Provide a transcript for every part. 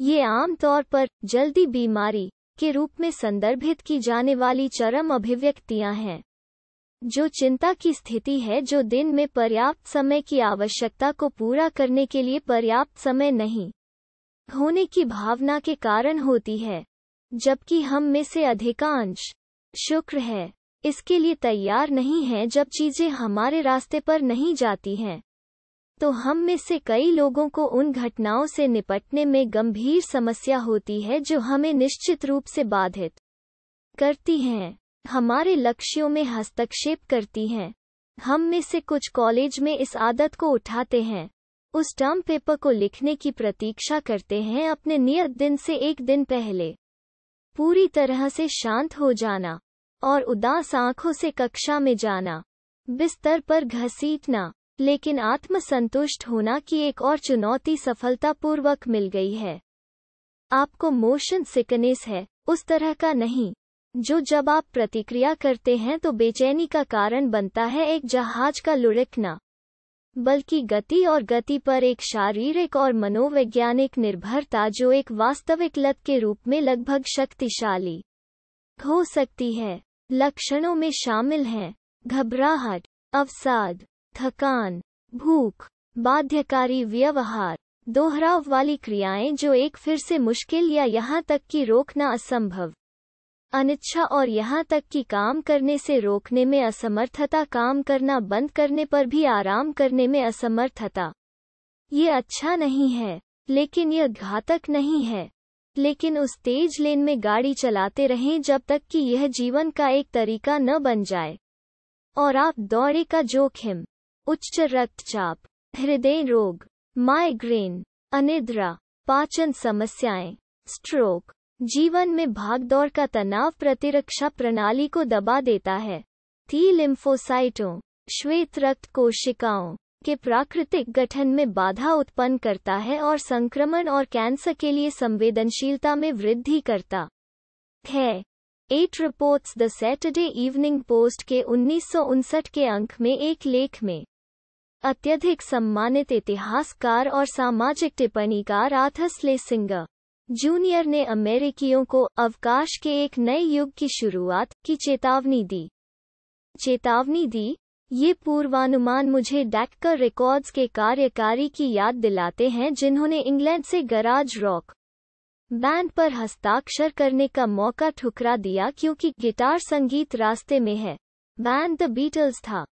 ये आमतौर पर जल्दी बीमारी के रूप में संदर्भित की जाने वाली चरम अभिव्यक्तियां हैं जो चिंता की स्थिति है जो दिन में पर्याप्त समय की आवश्यकता को पूरा करने के लिए पर्याप्त समय नहीं होने की भावना के कारण होती है जबकि हम में से अधिकांश शुक्र है इसके लिए तैयार नहीं है जब चीजें हमारे रास्ते पर नहीं जाती हैं तो हम में से कई लोगों को उन घटनाओं से निपटने में गंभीर समस्या होती है जो हमें निश्चित रूप से बाधित करती हैं हमारे लक्ष्यों में हस्तक्षेप करती हैं हम में से कुछ कॉलेज में इस आदत को उठाते हैं उस टर्म पेपर को लिखने की प्रतीक्षा करते हैं अपने नियत दिन से एक दिन पहले पूरी तरह से शांत हो जाना और उदास आंखों से कक्षा में जाना बिस्तर पर घसीटना लेकिन आत्मसंतुष्ट होना की एक और चुनौती सफलतापूर्वक मिल गई है आपको मोशन सिकनेस है उस तरह का नहीं जो जब आप प्रतिक्रिया करते हैं तो बेचैनी का कारण बनता है एक जहाज का लुढ़कना बल्कि गति और गति पर एक शारीरिक और मनोवैज्ञानिक निर्भरता जो एक वास्तविक लत के रूप में लगभग शक्तिशाली हो सकती है लक्षणों में शामिल हैं घबराहट अवसाद थकान भूख बाध्यकारी व्यवहार दोहराव वाली क्रियाएं जो एक फिर से मुश्किल या यहाँ तक कि रोकना असंभव अनिच्छा और यहाँ तक कि काम करने से रोकने में असमर्थता काम करना बंद करने पर भी आराम करने में असमर्थता ये अच्छा नहीं है लेकिन यह घातक नहीं है लेकिन उस तेज लेन में गाड़ी चलाते रहें जब तक कि यह जीवन का एक तरीका न बन जाए और आप दौड़े का जोखिम उच्च रक्तचाप हृदय रोग माइग्रेन अनिद्रा पाचन समस्याएं स्ट्रोक जीवन में भागदौड़ का तनाव प्रतिरक्षा प्रणाली को दबा देता है थी लिम्फोसाइटों श्वेत रक्त कोशिकाओं के प्राकृतिक गठन में बाधा उत्पन्न करता है और संक्रमण और कैंसर के लिए संवेदनशीलता में वृद्धि करता है at reports the Saturday Evening Post के उन्नीस के अंक में एक लेख में अत्यधिक सम्मानित इतिहासकार और सामाजिक टिप्पणीकार ले सिंगर जूनियर ने अमेरिकियों को अवकाश के एक नए युग की शुरुआत की चेतावनी दी चेतावनी दी ये पूर्वानुमान मुझे डैक्कर रिकॉर्ड्स के कार्यकारी की याद दिलाते हैं जिन्होंने इंग्लैंड से गराज रॉक बैंड पर हस्ताक्षर करने का मौका ठुकरा दिया क्योंकि गिटार संगीत रास्ते में है बैंड द बीटल्स था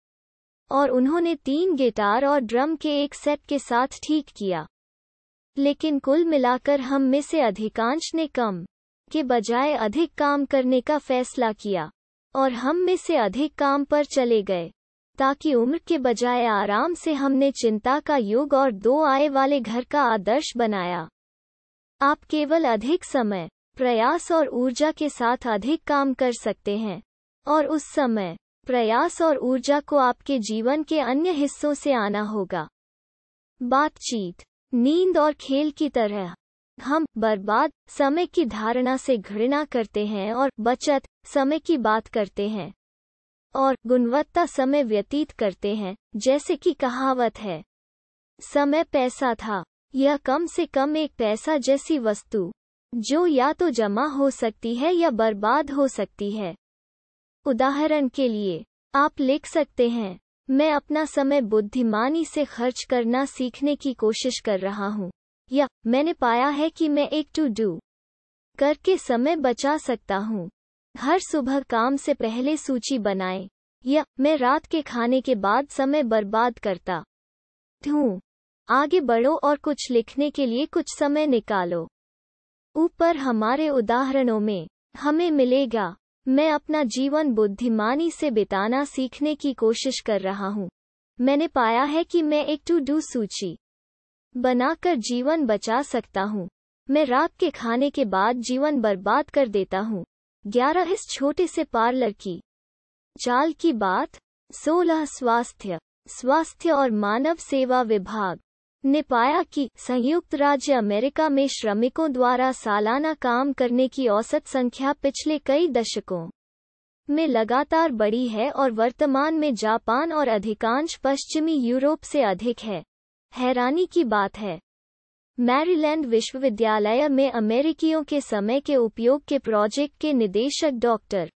और उन्होंने तीन गिटार और ड्रम के एक सेट के साथ ठीक किया लेकिन कुल मिलाकर हम में से अधिकांश ने कम के बजाय अधिक काम करने का फैसला किया और हम में से अधिक काम पर चले गए ताकि उम्र के बजाय आराम से हमने चिंता का युग और दो आय वाले घर का आदर्श बनाया आप केवल अधिक समय प्रयास और ऊर्जा के साथ अधिक काम कर सकते हैं और उस समय प्रयास और ऊर्जा को आपके जीवन के अन्य हिस्सों से आना होगा बातचीत नींद और खेल की तरह हम बर्बाद समय की धारणा से घृणा करते हैं और बचत समय की बात करते हैं और गुणवत्ता समय व्यतीत करते हैं जैसे कि कहावत है समय पैसा था यह कम से कम एक पैसा जैसी वस्तु जो या तो जमा हो सकती है या बर्बाद हो सकती है उदाहरण के लिए आप लिख सकते हैं मैं अपना समय बुद्धिमानी से खर्च करना सीखने की कोशिश कर रहा हूँ या मैंने पाया है कि मैं एक टू डू करके समय बचा सकता हूँ हर सुबह काम से पहले सूची बनाए या मैं रात के खाने के बाद समय बर्बाद करता हूँ आगे बढ़ो और कुछ लिखने के लिए कुछ समय निकालो ऊपर हमारे उदाहरणों में हमें मिलेगा मैं अपना जीवन बुद्धिमानी से बिताना सीखने की कोशिश कर रहा हूँ मैंने पाया है कि मैं एक टू डू सूची बनाकर जीवन बचा सकता हूँ मैं रात के खाने के बाद जीवन बर्बाद कर देता हूँ ग्यारह इस छोटे से पार्लर की चाल की बात सोलह स्वास्थ्य स्वास्थ्य और मानव सेवा विभाग ने पाया कि संयुक्त राज्य अमेरिका में श्रमिकों द्वारा सालाना काम करने की औसत संख्या पिछले कई दशकों में लगातार बढ़ी है और वर्तमान में जापान और अधिकांश पश्चिमी यूरोप से अधिक है हैरानी की बात है मैरीलैंड विश्वविद्यालय में अमेरिकियों के समय के उपयोग के प्रोजेक्ट के निदेशक डॉक्टर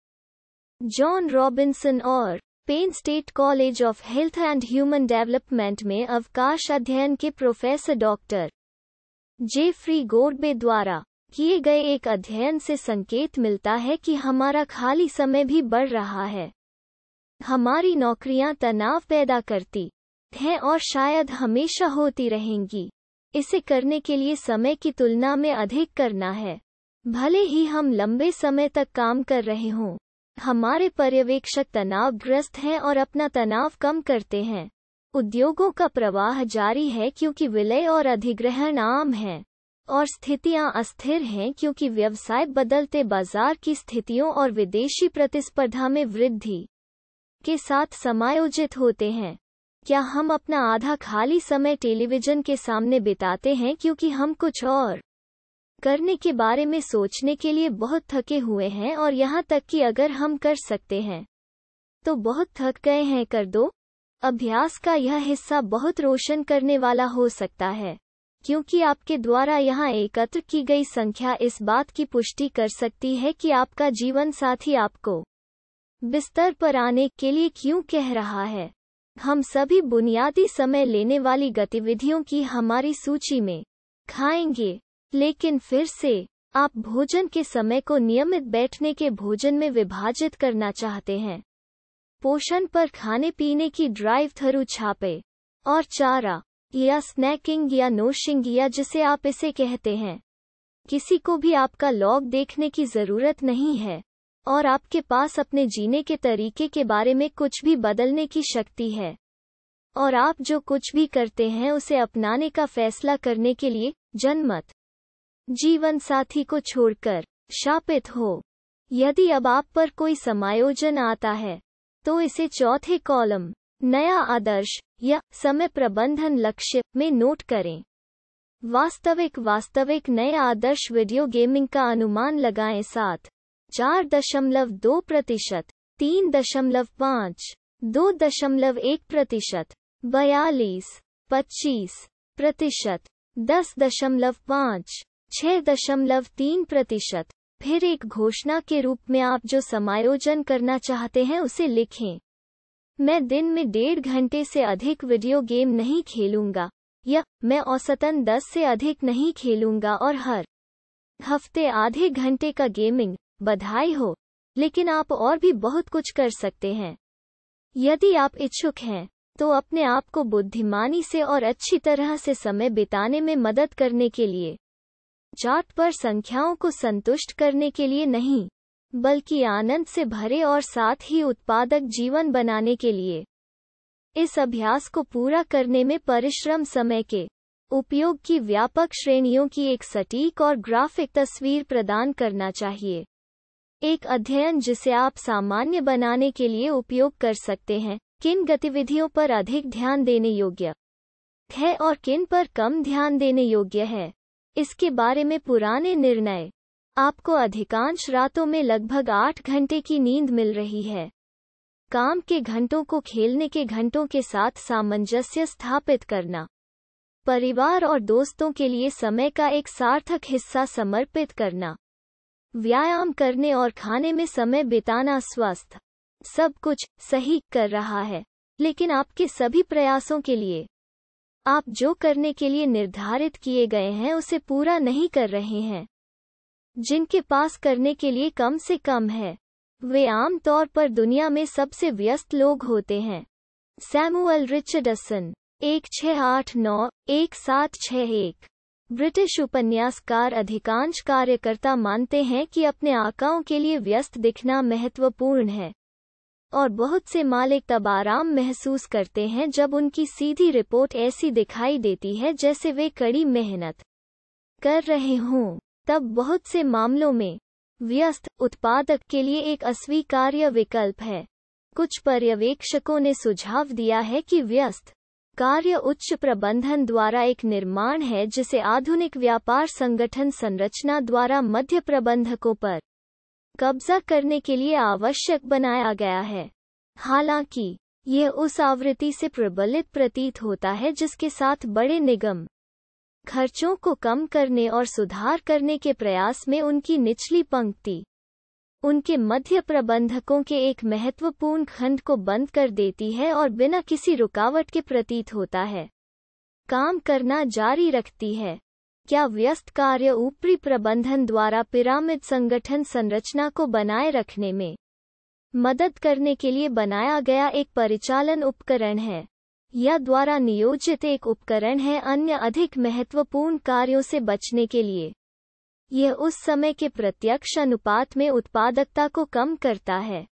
जॉन रॉबिन्सन और Penn State College of Health and Human Development में अवकाश अध्ययन के प्रोफेसर डॉक्टर जेफ्री गोरबे द्वारा किए गए एक अध्ययन से संकेत मिलता है कि हमारा खाली समय भी बढ़ रहा है हमारी नौकरियां तनाव पैदा करती हैं और शायद हमेशा होती रहेंगी इसे करने के लिए समय की तुलना में अधिक करना है भले ही हम लंबे समय तक काम कर रहे हों हमारे पर्यवेक्षक तनावग्रस्त हैं और अपना तनाव कम करते हैं उद्योगों का प्रवाह जारी है क्योंकि विलय और अधिग्रहण आम है और स्थितियां अस्थिर हैं क्योंकि व्यवसाय बदलते बाजार की स्थितियों और विदेशी प्रतिस्पर्धा में वृद्धि के साथ समायोजित होते हैं क्या हम अपना आधा खाली समय टेलीविजन के सामने बिताते हैं क्योंकि हम कुछ और करने के बारे में सोचने के लिए बहुत थके हुए हैं और यहाँ तक कि अगर हम कर सकते हैं तो बहुत थक गए हैं कर दो अभ्यास का यह हिस्सा बहुत रोशन करने वाला हो सकता है क्योंकि आपके द्वारा यहाँ एकत्र की गई संख्या इस बात की पुष्टि कर सकती है कि आपका जीवन साथी आपको बिस्तर पर आने के लिए क्यों कह रहा है हम सभी बुनियादी समय लेने वाली गतिविधियों की हमारी सूची में खाएंगे लेकिन फिर से आप भोजन के समय को नियमित बैठने के भोजन में विभाजित करना चाहते हैं पोषण पर खाने पीने की ड्राइव थरू छापे और चारा या स्नैकिंग या नोशिंग या जिसे आप इसे कहते हैं किसी को भी आपका लॉग देखने की जरूरत नहीं है और आपके पास अपने जीने के तरीके के बारे में कुछ भी बदलने की शक्ति है और आप जो कुछ भी करते हैं उसे अपनाने का फैसला करने के लिए जनमत जीवन साथी को छोड़कर शापित हो यदि अब आप पर कोई समायोजन आता है तो इसे चौथे कॉलम नया आदर्श या समय प्रबंधन लक्ष्य में नोट करें वास्तविक वास्तविक नए आदर्श वीडियो गेमिंग का अनुमान लगाएं साथ चार दशमलव दो प्रतिशत तीन दशमलव पाँच दो दशमलव एक प्रतिशत बयालीस पच्चीस प्रतिशत दस दशमलव पाँच छह दशमलव तीन प्रतिशत फिर एक घोषणा के रूप में आप जो समायोजन करना चाहते हैं उसे लिखें मैं दिन में डेढ़ घंटे से अधिक वीडियो गेम नहीं खेलूंगा या मैं औसतन दस से अधिक नहीं खेलूंगा और हर हफ्ते आधे घंटे का गेमिंग बधाई हो लेकिन आप और भी बहुत कुछ कर सकते हैं यदि आप इच्छुक हैं तो अपने आप को बुद्धिमानी से और अच्छी तरह से समय बिताने में मदद करने के लिए जात पर संख्याओं को संतुष्ट करने के लिए नहीं बल्कि आनंद से भरे और साथ ही उत्पादक जीवन बनाने के लिए इस अभ्यास को पूरा करने में परिश्रम समय के उपयोग की व्यापक श्रेणियों की एक सटीक और ग्राफिक तस्वीर प्रदान करना चाहिए एक अध्ययन जिसे आप सामान्य बनाने के लिए उपयोग कर सकते हैं किन गतिविधियों पर अधिक ध्यान देने योग्य है और किन पर कम ध्यान देने योग्य है इसके बारे में पुराने निर्णय आपको अधिकांश रातों में लगभग आठ घंटे की नींद मिल रही है काम के घंटों को खेलने के घंटों के साथ सामंजस्य स्थापित करना परिवार और दोस्तों के लिए समय का एक सार्थक हिस्सा समर्पित करना व्यायाम करने और खाने में समय बिताना स्वस्थ सब कुछ सही कर रहा है लेकिन आपके सभी प्रयासों के लिए आप जो करने के लिए निर्धारित किए गए हैं उसे पूरा नहीं कर रहे हैं जिनके पास करने के लिए कम से कम है वे आमतौर पर दुनिया में सबसे व्यस्त लोग होते हैं सैमुअल रिचर्डसन एक छः आठ नौ एक सात छः एक ब्रिटिश उपन्यासकार अधिकांश कार्यकर्ता मानते हैं कि अपने आकाओं के लिए व्यस्त दिखना महत्वपूर्ण है और बहुत से मालिक तब आराम महसूस करते हैं जब उनकी सीधी रिपोर्ट ऐसी दिखाई देती है जैसे वे कड़ी मेहनत कर रहे हों तब बहुत से मामलों में व्यस्त उत्पादक के लिए एक अस्वीकार्य विकल्प है कुछ पर्यवेक्षकों ने सुझाव दिया है कि व्यस्त कार्य उच्च प्रबंधन द्वारा एक निर्माण है जिसे आधुनिक व्यापार संगठन संरचना द्वारा मध्य प्रबंधकों पर कब्जा करने के लिए आवश्यक बनाया गया है हालांकि यह उस आवृत्ति से प्रबलित प्रतीत होता है जिसके साथ बड़े निगम खर्चों को कम करने और सुधार करने के प्रयास में उनकी निचली पंक्ति उनके मध्य प्रबंधकों के एक महत्वपूर्ण खंड को बंद कर देती है और बिना किसी रुकावट के प्रतीत होता है काम करना जारी रखती है क्या व्यस्त कार्य ऊपरी प्रबंधन द्वारा पिरामिड संगठन संरचना को बनाए रखने में मदद करने के लिए बनाया गया एक परिचालन उपकरण है यह द्वारा नियोजित एक उपकरण है अन्य अधिक महत्वपूर्ण कार्यों से बचने के लिए यह उस समय के प्रत्यक्ष अनुपात में उत्पादकता को कम करता है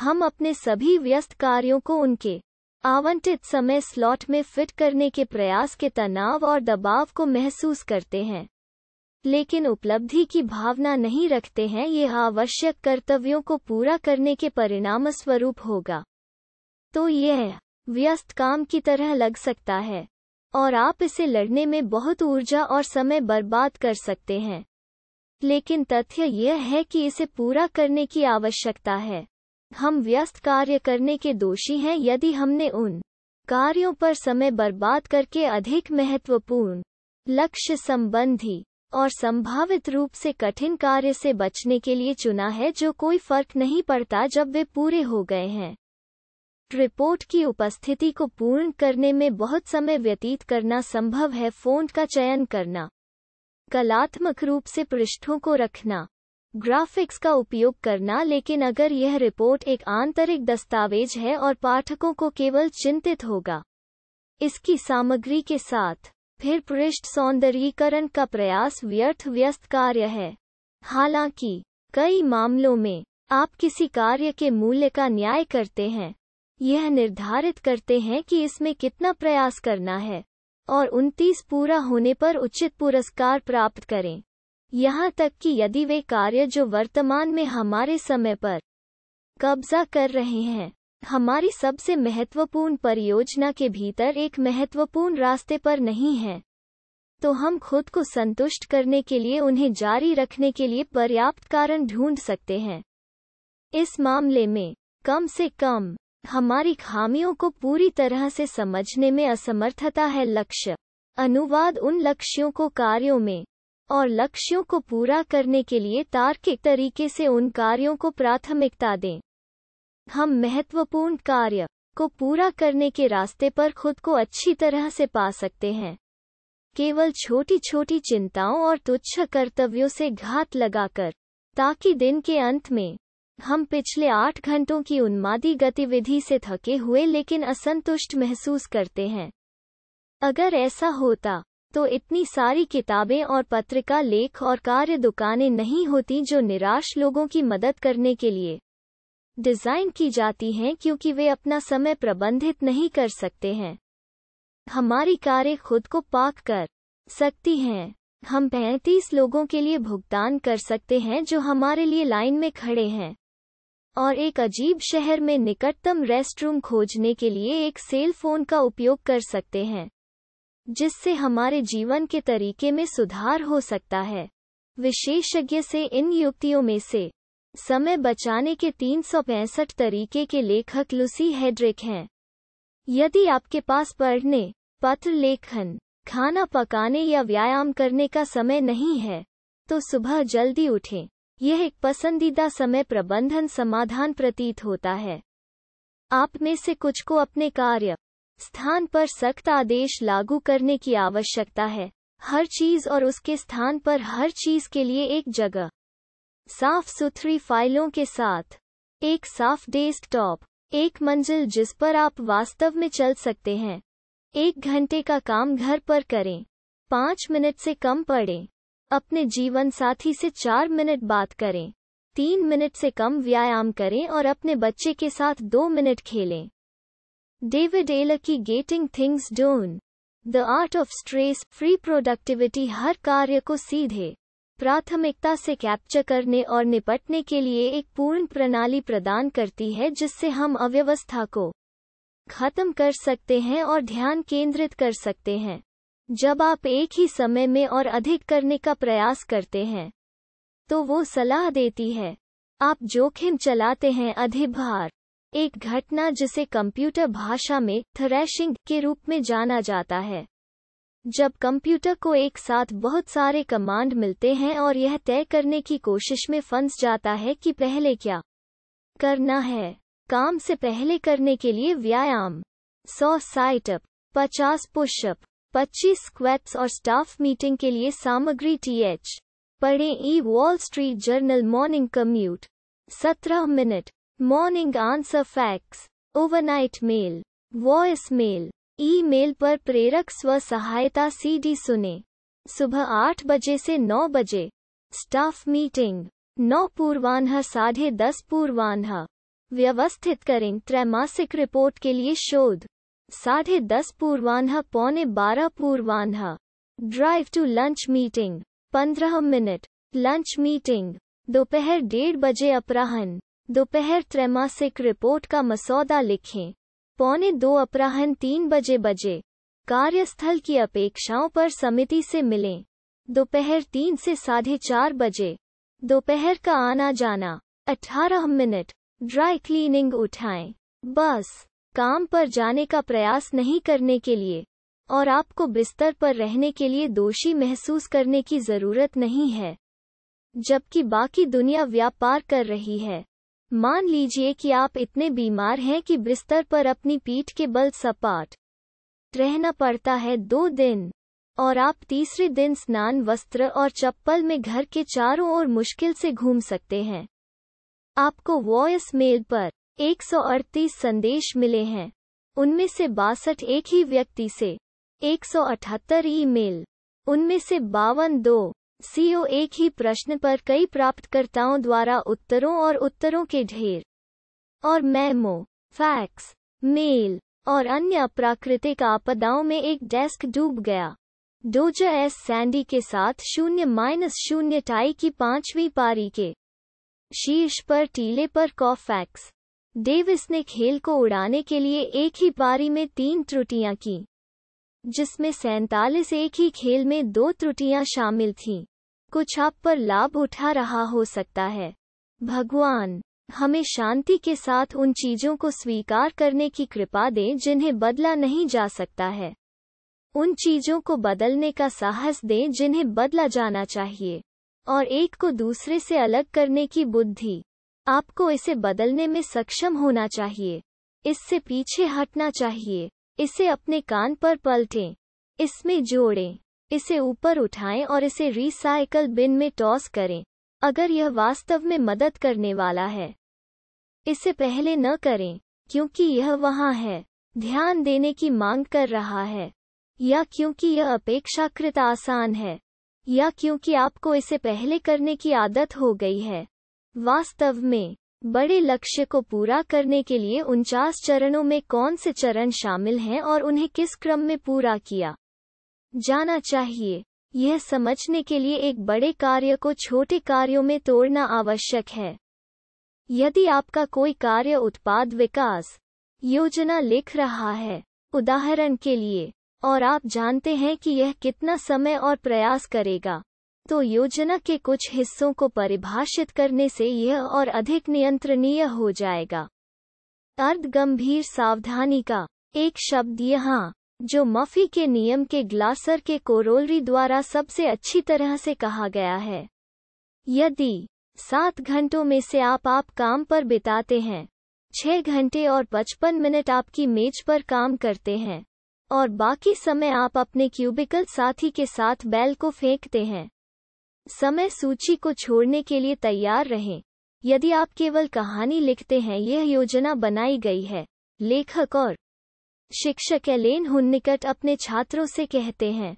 हम अपने सभी व्यस्त कार्यों को उनके आवंटित समय स्लॉट में फिट करने के प्रयास के तनाव और दबाव को महसूस करते हैं लेकिन उपलब्धि की भावना नहीं रखते हैं यह आवश्यक कर्तव्यों को पूरा करने के परिणाम स्वरूप होगा तो यह व्यस्त काम की तरह लग सकता है और आप इसे लड़ने में बहुत ऊर्जा और समय बर्बाद कर सकते हैं लेकिन तथ्य यह है कि इसे पूरा करने की आवश्यकता है हम व्यस्त कार्य करने के दोषी हैं यदि हमने उन कार्यों पर समय बर्बाद करके अधिक महत्वपूर्ण लक्ष्य संबंधी और संभावित रूप से कठिन कार्य से बचने के लिए चुना है जो कोई फर्क नहीं पड़ता जब वे पूरे हो गए हैं रिपोर्ट की उपस्थिति को पूर्ण करने में बहुत समय व्यतीत करना संभव है फोन का चयन करना कलात्मक रूप से पृष्ठों को रखना ग्राफिक्स का उपयोग करना लेकिन अगर यह रिपोर्ट एक आंतरिक दस्तावेज है और पाठकों को केवल चिंतित होगा इसकी सामग्री के साथ फिर पृष्ठ सौंदर्यीकरण का प्रयास व्यर्थ व्यस्त कार्य है हालांकि कई मामलों में आप किसी कार्य के मूल्य का न्याय करते हैं यह निर्धारित करते हैं कि इसमें कितना प्रयास करना है और 29 पूरा होने पर उचित पुरस्कार प्राप्त करें यहाँ तक कि यदि वे कार्य जो वर्तमान में हमारे समय पर कब्जा कर रहे हैं हमारी सबसे महत्वपूर्ण परियोजना के भीतर एक महत्वपूर्ण रास्ते पर नहीं है तो हम खुद को संतुष्ट करने के लिए उन्हें जारी रखने के लिए पर्याप्त कारण ढूंढ सकते हैं इस मामले में कम से कम हमारी खामियों को पूरी तरह से समझने में असमर्थता है लक्ष्य अनुवाद उन लक्ष्यों को कार्यों में और लक्ष्यों को पूरा करने के लिए तार्किक तरीके से उन कार्यों को प्राथमिकता दें हम महत्वपूर्ण कार्य को पूरा करने के रास्ते पर खुद को अच्छी तरह से पा सकते हैं केवल छोटी छोटी चिंताओं और तुच्छ कर्तव्यों से घात लगाकर ताकि दिन के अंत में हम पिछले आठ घंटों की उन्मादी गतिविधि से थके हुए लेकिन असंतुष्ट महसूस करते हैं अगर ऐसा होता तो इतनी सारी किताबें और पत्रिका लेख और कार्य दुकानें नहीं होती जो निराश लोगों की मदद करने के लिए डिजाइन की जाती हैं क्योंकि वे अपना समय प्रबंधित नहीं कर सकते हैं हमारी कारें खुद को पाक कर सकती हैं हम पैंतीस लोगों के लिए भुगतान कर सकते हैं जो हमारे लिए लाइन में खड़े हैं और एक अजीब शहर में निकटतम रेस्टरूम खोजने के लिए एक सेल फोन का उपयोग कर सकते हैं जिससे हमारे जीवन के तरीके में सुधार हो सकता है विशेषज्ञ से इन युक्तियों में से समय बचाने के तीन तरीके के लेखक लुसी हेड्रिक हैं यदि आपके पास पढ़ने पत्र लेखन खाना पकाने या व्यायाम करने का समय नहीं है तो सुबह जल्दी उठें यह एक पसंदीदा समय प्रबंधन समाधान प्रतीत होता है आप में से कुछ को अपने कार्य स्थान पर सख्त आदेश लागू करने की आवश्यकता है हर चीज और उसके स्थान पर हर चीज के लिए एक जगह साफ सुथरी फाइलों के साथ एक साफ डेस्कटॉप एक मंजिल जिस पर आप वास्तव में चल सकते हैं एक घंटे का काम घर पर करें पाँच मिनट से कम पढ़ें अपने जीवन साथी से चार मिनट बात करें तीन मिनट से कम व्यायाम करें और अपने बच्चे के साथ दो मिनट खेलें डेविड David की getting things done the art of stress free productivity हर कार्य को सीधे प्राथमिकता से कैप्चर करने और निपटने के लिए एक पूर्ण प्रणाली प्रदान करती है जिससे हम अव्यवस्था को खत्म कर सकते हैं और ध्यान केंद्रित कर सकते हैं जब आप एक ही समय में और अधिक करने का प्रयास करते हैं तो वो सलाह देती है आप जोखिम चलाते हैं अधिभार एक घटना जिसे कंप्यूटर भाषा में थ्रैशिंग के रूप में जाना जाता है जब कंप्यूटर को एक साथ बहुत सारे कमांड मिलते हैं और यह तय करने की कोशिश में फंस जाता है कि पहले क्या करना है काम से पहले करने के लिए व्यायाम 100 साइटअप 50 पुशअप 25 स्क्वेट्स और स्टाफ मीटिंग के लिए सामग्री टीएच पढ़ें ई Wall Street Journal morning commute सत्रह minute morning answer faxes overnight mail voice mail email पर प्रेरक स्व सहायता सीडी सुने सुबह आठ बजे से नौ बजे स्टाफ मीटिंग नौ पूर्वान्ह साढ़े दस पूर्वान्ह व्यवस्थित करें त्रैमासिक रिपोर्ट के लिए शोध साढ़े दस पूर्वान्ह पौने बारह पूर्वान्ह ड्राइव टू लंच मीटिंग पंद्रह मिनट लंच मीटिंग दोपहर डेढ़ बजे अपराहन दोपहर त्रैमासिक रिपोर्ट का मसौदा लिखें पौने दो अपराहन तीन बजे बजे कार्यस्थल की अपेक्षाओं पर समिति से मिलें दोपहर तीन से साढ़े चार बजे दोपहर का आना जाना अठारह मिनट ड्राई क्लीनिंग उठाएं बस काम पर जाने का प्रयास नहीं करने के लिए और आपको बिस्तर पर रहने के लिए दोषी महसूस करने की जरूरत नहीं है जबकि बाकी दुनिया व्यापार कर रही है मान लीजिए कि आप इतने बीमार हैं कि बिस्तर पर अपनी पीठ के बल सपाट रहना पड़ता है दो दिन और आप तीसरे दिन स्नान वस्त्र और चप्पल में घर के चारों ओर मुश्किल से घूम सकते हैं आपको वॉयस मेल पर 138 संदेश मिले हैं उनमें से बासठ एक ही व्यक्ति से 178 ईमेल, उनमें से बावन दो सीओ एक ही प्रश्न पर कई प्राप्तकर्ताओं द्वारा उत्तरों और उत्तरों के ढेर और मेमो फैक्स मेल और अन्य प्राकृतिक आपदाओं में एक डेस्क डूब गया डोजा एस सैंडी के साथ शून्य माइनस शून्य टाई की पांचवीं पारी के शीर्ष पर टीले पर कॉफैक्स डेविस ने खेल को उड़ाने के लिए एक ही पारी में तीन त्रुटियां की जिसमें सैंतालीस एक ही खेल में दो त्रुटियां शामिल थीं कुछ आप पर लाभ उठा रहा हो सकता है भगवान हमें शांति के साथ उन चीजों को स्वीकार करने की कृपा दें जिन्हें बदला नहीं जा सकता है उन चीजों को बदलने का साहस दें जिन्हें बदला जाना चाहिए और एक को दूसरे से अलग करने की बुद्धि आपको इसे बदलने में सक्षम होना चाहिए इससे पीछे हटना चाहिए इसे अपने कान पर पलटें इसमें जोड़ें इसे ऊपर उठाएं और इसे रिसाइकल बिन में टॉस करें अगर यह वास्तव में मदद करने वाला है इसे पहले न करें क्योंकि यह वहां है ध्यान देने की मांग कर रहा है या क्योंकि यह अपेक्षाकृत आसान है या क्योंकि आपको इसे पहले करने की आदत हो गई है वास्तव में बड़े लक्ष्य को पूरा करने के लिए उनचास चरणों में कौन से चरण शामिल हैं और उन्हें किस क्रम में पूरा किया जाना चाहिए यह समझने के लिए एक बड़े कार्य को छोटे कार्यों में तोड़ना आवश्यक है यदि आपका कोई कार्य उत्पाद विकास योजना लिख रहा है उदाहरण के लिए और आप जानते हैं कि यह कितना समय और प्रयास करेगा तो योजना के कुछ हिस्सों को परिभाषित करने से यह और अधिक नियंत्रणीय हो जाएगा अर्ध गंभीर सावधानी का एक शब्द यहाँ जो मफी के नियम के ग्लासर के कोरोलरी द्वारा सबसे अच्छी तरह से कहा गया है यदि सात घंटों में से आप आप काम पर बिताते हैं छह घंटे और पचपन मिनट आपकी मेज पर काम करते हैं और बाकी समय आप अपने क्यूबिकल साथी के साथ बैल को फेंकते हैं समय सूची को छोड़ने के लिए तैयार रहें यदि आप केवल कहानी लिखते हैं यह योजना बनाई गई है लेखक और शिक्षक एलेन हुन्निकट अपने छात्रों से कहते हैं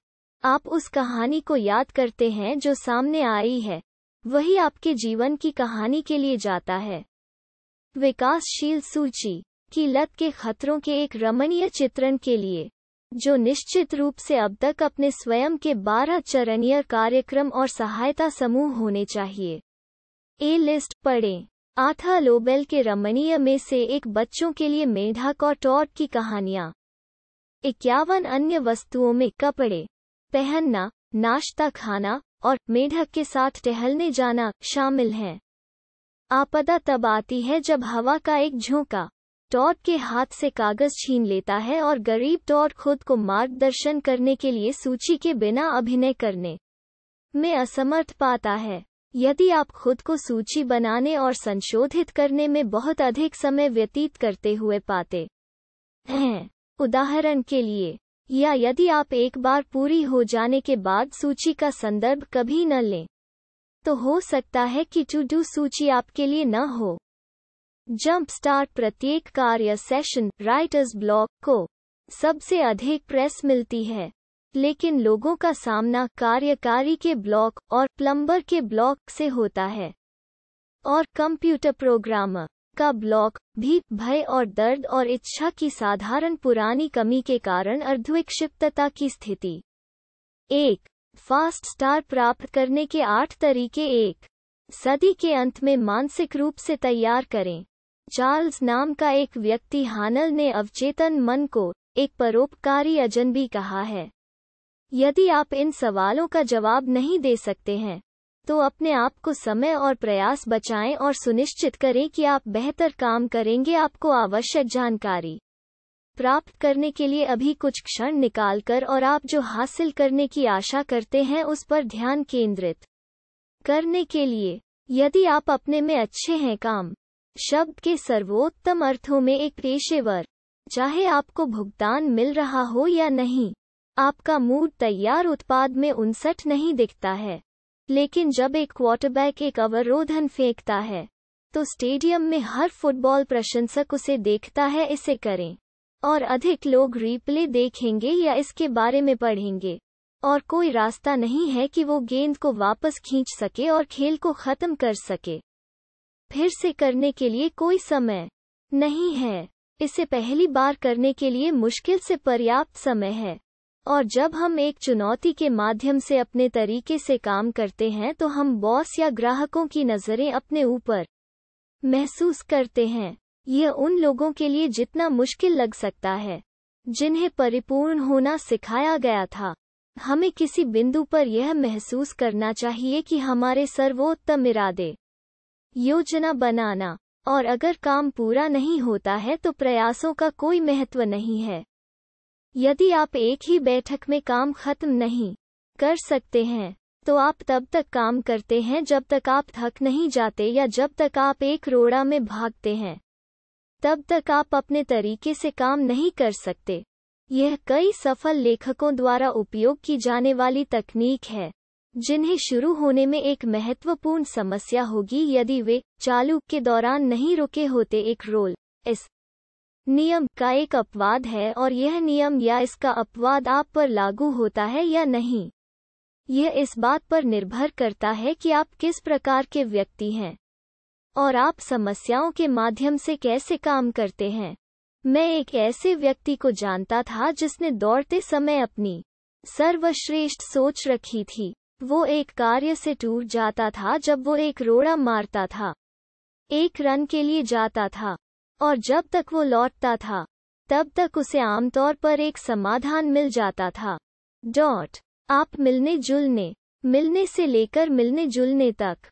आप उस कहानी को याद करते हैं जो सामने आई है वही आपके जीवन की कहानी के लिए जाता है विकासशील सूची की लत के खतरों के एक रमणीय चित्रण के लिए जो निश्चित रूप से अब तक अपने स्वयं के बारह चरणीय कार्यक्रम और सहायता समूह होने चाहिए ए लिस्ट पढ़ें आथा लोबेल के रमणीय में से एक बच्चों के लिए मेढक और टॉट की कहानियां इक्यावन अन्य वस्तुओं में कपड़े पहनना नाश्ता खाना और मेढक के साथ टहलने जाना शामिल हैं आपदा तब आती है जब हवा का एक झोंका टॉड के हाथ से कागज छीन लेता है और गरीब टॉड खुद को मार्गदर्शन करने के लिए सूची के बिना अभिनय करने में असमर्थ पाता है यदि आप खुद को सूची बनाने और संशोधित करने में बहुत अधिक समय व्यतीत करते हुए पाते हैं उदाहरण के लिए या यदि आप एक बार पूरी हो जाने के बाद सूची का संदर्भ कभी न लें तो हो सकता है कि टू डू सूची आपके लिए न हो स्टार्ट प्रत्येक कार्य सेशन राइटर्स ब्लॉक को सबसे अधिक प्रेस मिलती है लेकिन लोगों का सामना कार्यकारी के ब्लॉक और प्लम्बर के ब्लॉक से होता है और कंप्यूटर प्रोग्रामर का ब्लॉक भी भय और दर्द और इच्छा की साधारण पुरानी कमी के कारण अर्धविक्षिप्तता की स्थिति एक फास्ट स्टार प्राप्त करने के आठ तरीके एक सदी के अंत में मानसिक रूप से तैयार करें चार्ल्स नाम का एक व्यक्ति हानल ने अवचेतन मन को एक परोपकारी अजनबी कहा है यदि आप इन सवालों का जवाब नहीं दे सकते हैं तो अपने आप को समय और प्रयास बचाएं और सुनिश्चित करें कि आप बेहतर काम करेंगे आपको आवश्यक जानकारी प्राप्त करने के लिए अभी कुछ क्षण निकालकर और आप जो हासिल करने की आशा करते हैं उस पर ध्यान केंद्रित करने के लिए यदि आप अपने में अच्छे हैं काम शब्द के सर्वोत्तम अर्थों में एक पेशेवर चाहे आपको भुगतान मिल रहा हो या नहीं आपका मूड तैयार उत्पाद में उनसठ नहीं दिखता है लेकिन जब एक क्वार्टरबैक एक अवरोधन फेंकता है तो स्टेडियम में हर फुटबॉल प्रशंसक उसे देखता है इसे करें और अधिक लोग रीप्ले देखेंगे या इसके बारे में पढ़ेंगे और कोई रास्ता नहीं है कि वो गेंद को वापस खींच सके और खेल को खत्म कर सके फिर से करने के लिए कोई समय नहीं है इसे पहली बार करने के लिए मुश्किल से पर्याप्त समय है और जब हम एक चुनौती के माध्यम से अपने तरीके से काम करते हैं तो हम बॉस या ग्राहकों की नज़रें अपने ऊपर महसूस करते हैं यह उन लोगों के लिए जितना मुश्किल लग सकता है जिन्हें परिपूर्ण होना सिखाया गया था हमें किसी बिंदु पर यह महसूस करना चाहिए कि हमारे सर्वोत्तम इरादे योजना बनाना और अगर काम पूरा नहीं होता है तो प्रयासों का कोई महत्व नहीं है यदि आप एक ही बैठक में काम खत्म नहीं कर सकते हैं तो आप तब तक काम करते हैं जब तक आप थक नहीं जाते या जब तक आप एक रोड़ा में भागते हैं तब तक आप अपने तरीके से काम नहीं कर सकते यह कई सफल लेखकों द्वारा उपयोग की जाने वाली तकनीक है जिन्हें शुरू होने में एक महत्वपूर्ण समस्या होगी यदि वे चालू के दौरान नहीं रुके होते एक रोल इस नियम का एक अपवाद है और यह नियम या इसका अपवाद आप पर लागू होता है या नहीं यह इस बात पर निर्भर करता है कि आप किस प्रकार के व्यक्ति हैं और आप समस्याओं के माध्यम से कैसे काम करते हैं मैं एक ऐसे व्यक्ति को जानता था जिसने दौड़ते समय अपनी सर्वश्रेष्ठ सोच रखी थी वो एक कार्य से टूट जाता था जब वो एक रोड़ा मारता था एक रन के लिए जाता था और जब तक वो लौटता था तब तक उसे आमतौर पर एक समाधान मिल जाता था डॉट आप मिलने जुलने मिलने से लेकर मिलने जुलने तक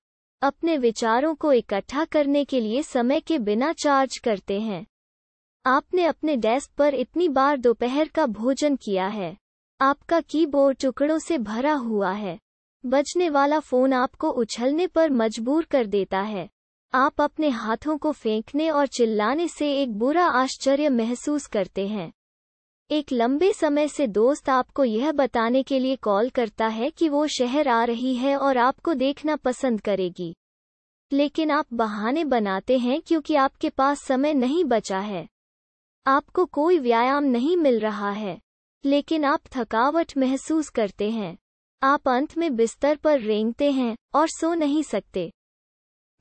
अपने विचारों को इकट्ठा करने के लिए समय के बिना चार्ज करते हैं आपने अपने डेस्क पर इतनी बार दोपहर का भोजन किया है आपका कीबोर्ड टुकड़ों से भरा हुआ है बजने वाला फोन आपको उछलने पर मजबूर कर देता है आप अपने हाथों को फेंकने और चिल्लाने से एक बुरा आश्चर्य महसूस करते हैं एक लंबे समय से दोस्त आपको यह बताने के लिए कॉल करता है कि वो शहर आ रही है और आपको देखना पसंद करेगी लेकिन आप बहाने बनाते हैं क्योंकि आपके पास समय नहीं बचा है आपको कोई व्यायाम नहीं मिल रहा है लेकिन आप थकावट महसूस करते हैं आप अंत में बिस्तर पर रेंगते हैं और सो नहीं सकते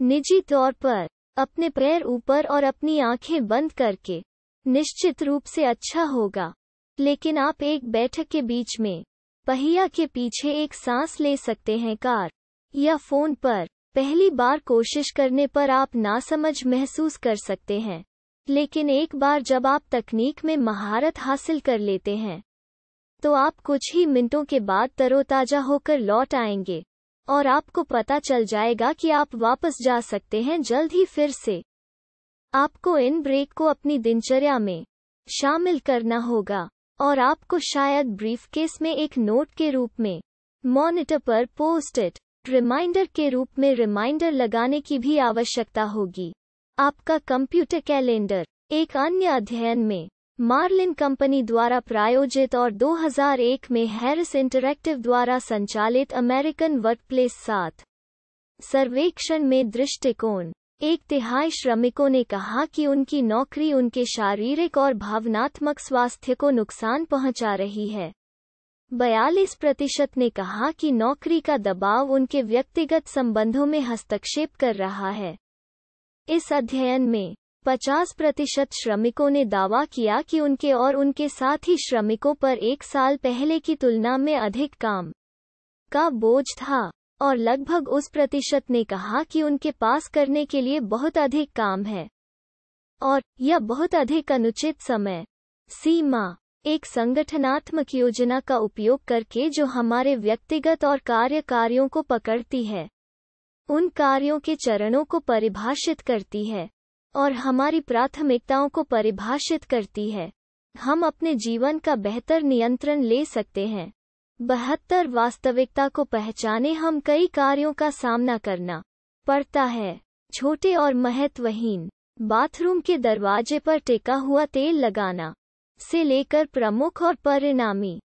निजी तौर पर अपने पैर ऊपर और अपनी आंखें बंद करके निश्चित रूप से अच्छा होगा लेकिन आप एक बैठक के बीच में पहिया के पीछे एक सांस ले सकते हैं कार या फोन पर पहली बार कोशिश करने पर आप नासमझ महसूस कर सकते हैं लेकिन एक बार जब आप तकनीक में महारत हासिल कर लेते हैं तो आप कुछ ही मिनटों के बाद तरोताजा होकर लौट आएंगे और आपको पता चल जाएगा कि आप वापस जा सकते हैं जल्द ही फिर से आपको इन ब्रेक को अपनी दिनचर्या में शामिल करना होगा और आपको शायद ब्रीफकेस में एक नोट के रूप में मॉनिटर पर पोस्ट इट रिमाइंडर के रूप में रिमाइंडर लगाने की भी आवश्यकता होगी आपका कंप्यूटर कैलेंडर एक अन्य अध्ययन में मार्लिन कंपनी द्वारा प्रायोजित और 2001 में हैरिस इंटरैक्टिव द्वारा संचालित अमेरिकन वर्कप्लेस सात सर्वेक्षण में दृष्टिकोण एक तिहाई श्रमिकों ने कहा कि उनकी नौकरी उनके शारीरिक और भावनात्मक स्वास्थ्य को नुकसान पहुंचा रही है बयालीस प्रतिशत ने कहा कि नौकरी का दबाव उनके व्यक्तिगत संबंधों में हस्तक्षेप कर रहा है इस अध्ययन में 50 प्रतिशत श्रमिकों ने दावा किया कि उनके और उनके साथ ही श्रमिकों पर एक साल पहले की तुलना में अधिक काम का बोझ था और लगभग उस प्रतिशत ने कहा कि उनके पास करने के लिए बहुत अधिक काम है और यह बहुत अधिक अनुचित समय सीमा एक संगठनात्मक योजना का उपयोग करके जो हमारे व्यक्तिगत और कार्य कार्यों को पकड़ती है उन कार्यों के चरणों को परिभाषित करती है और हमारी प्राथमिकताओं को परिभाषित करती है हम अपने जीवन का बेहतर नियंत्रण ले सकते हैं बहत्तर वास्तविकता को पहचाने हम कई कार्यों का सामना करना पड़ता है छोटे और महत्वहीन बाथरूम के दरवाजे पर टेका हुआ तेल लगाना से लेकर प्रमुख और परिणामी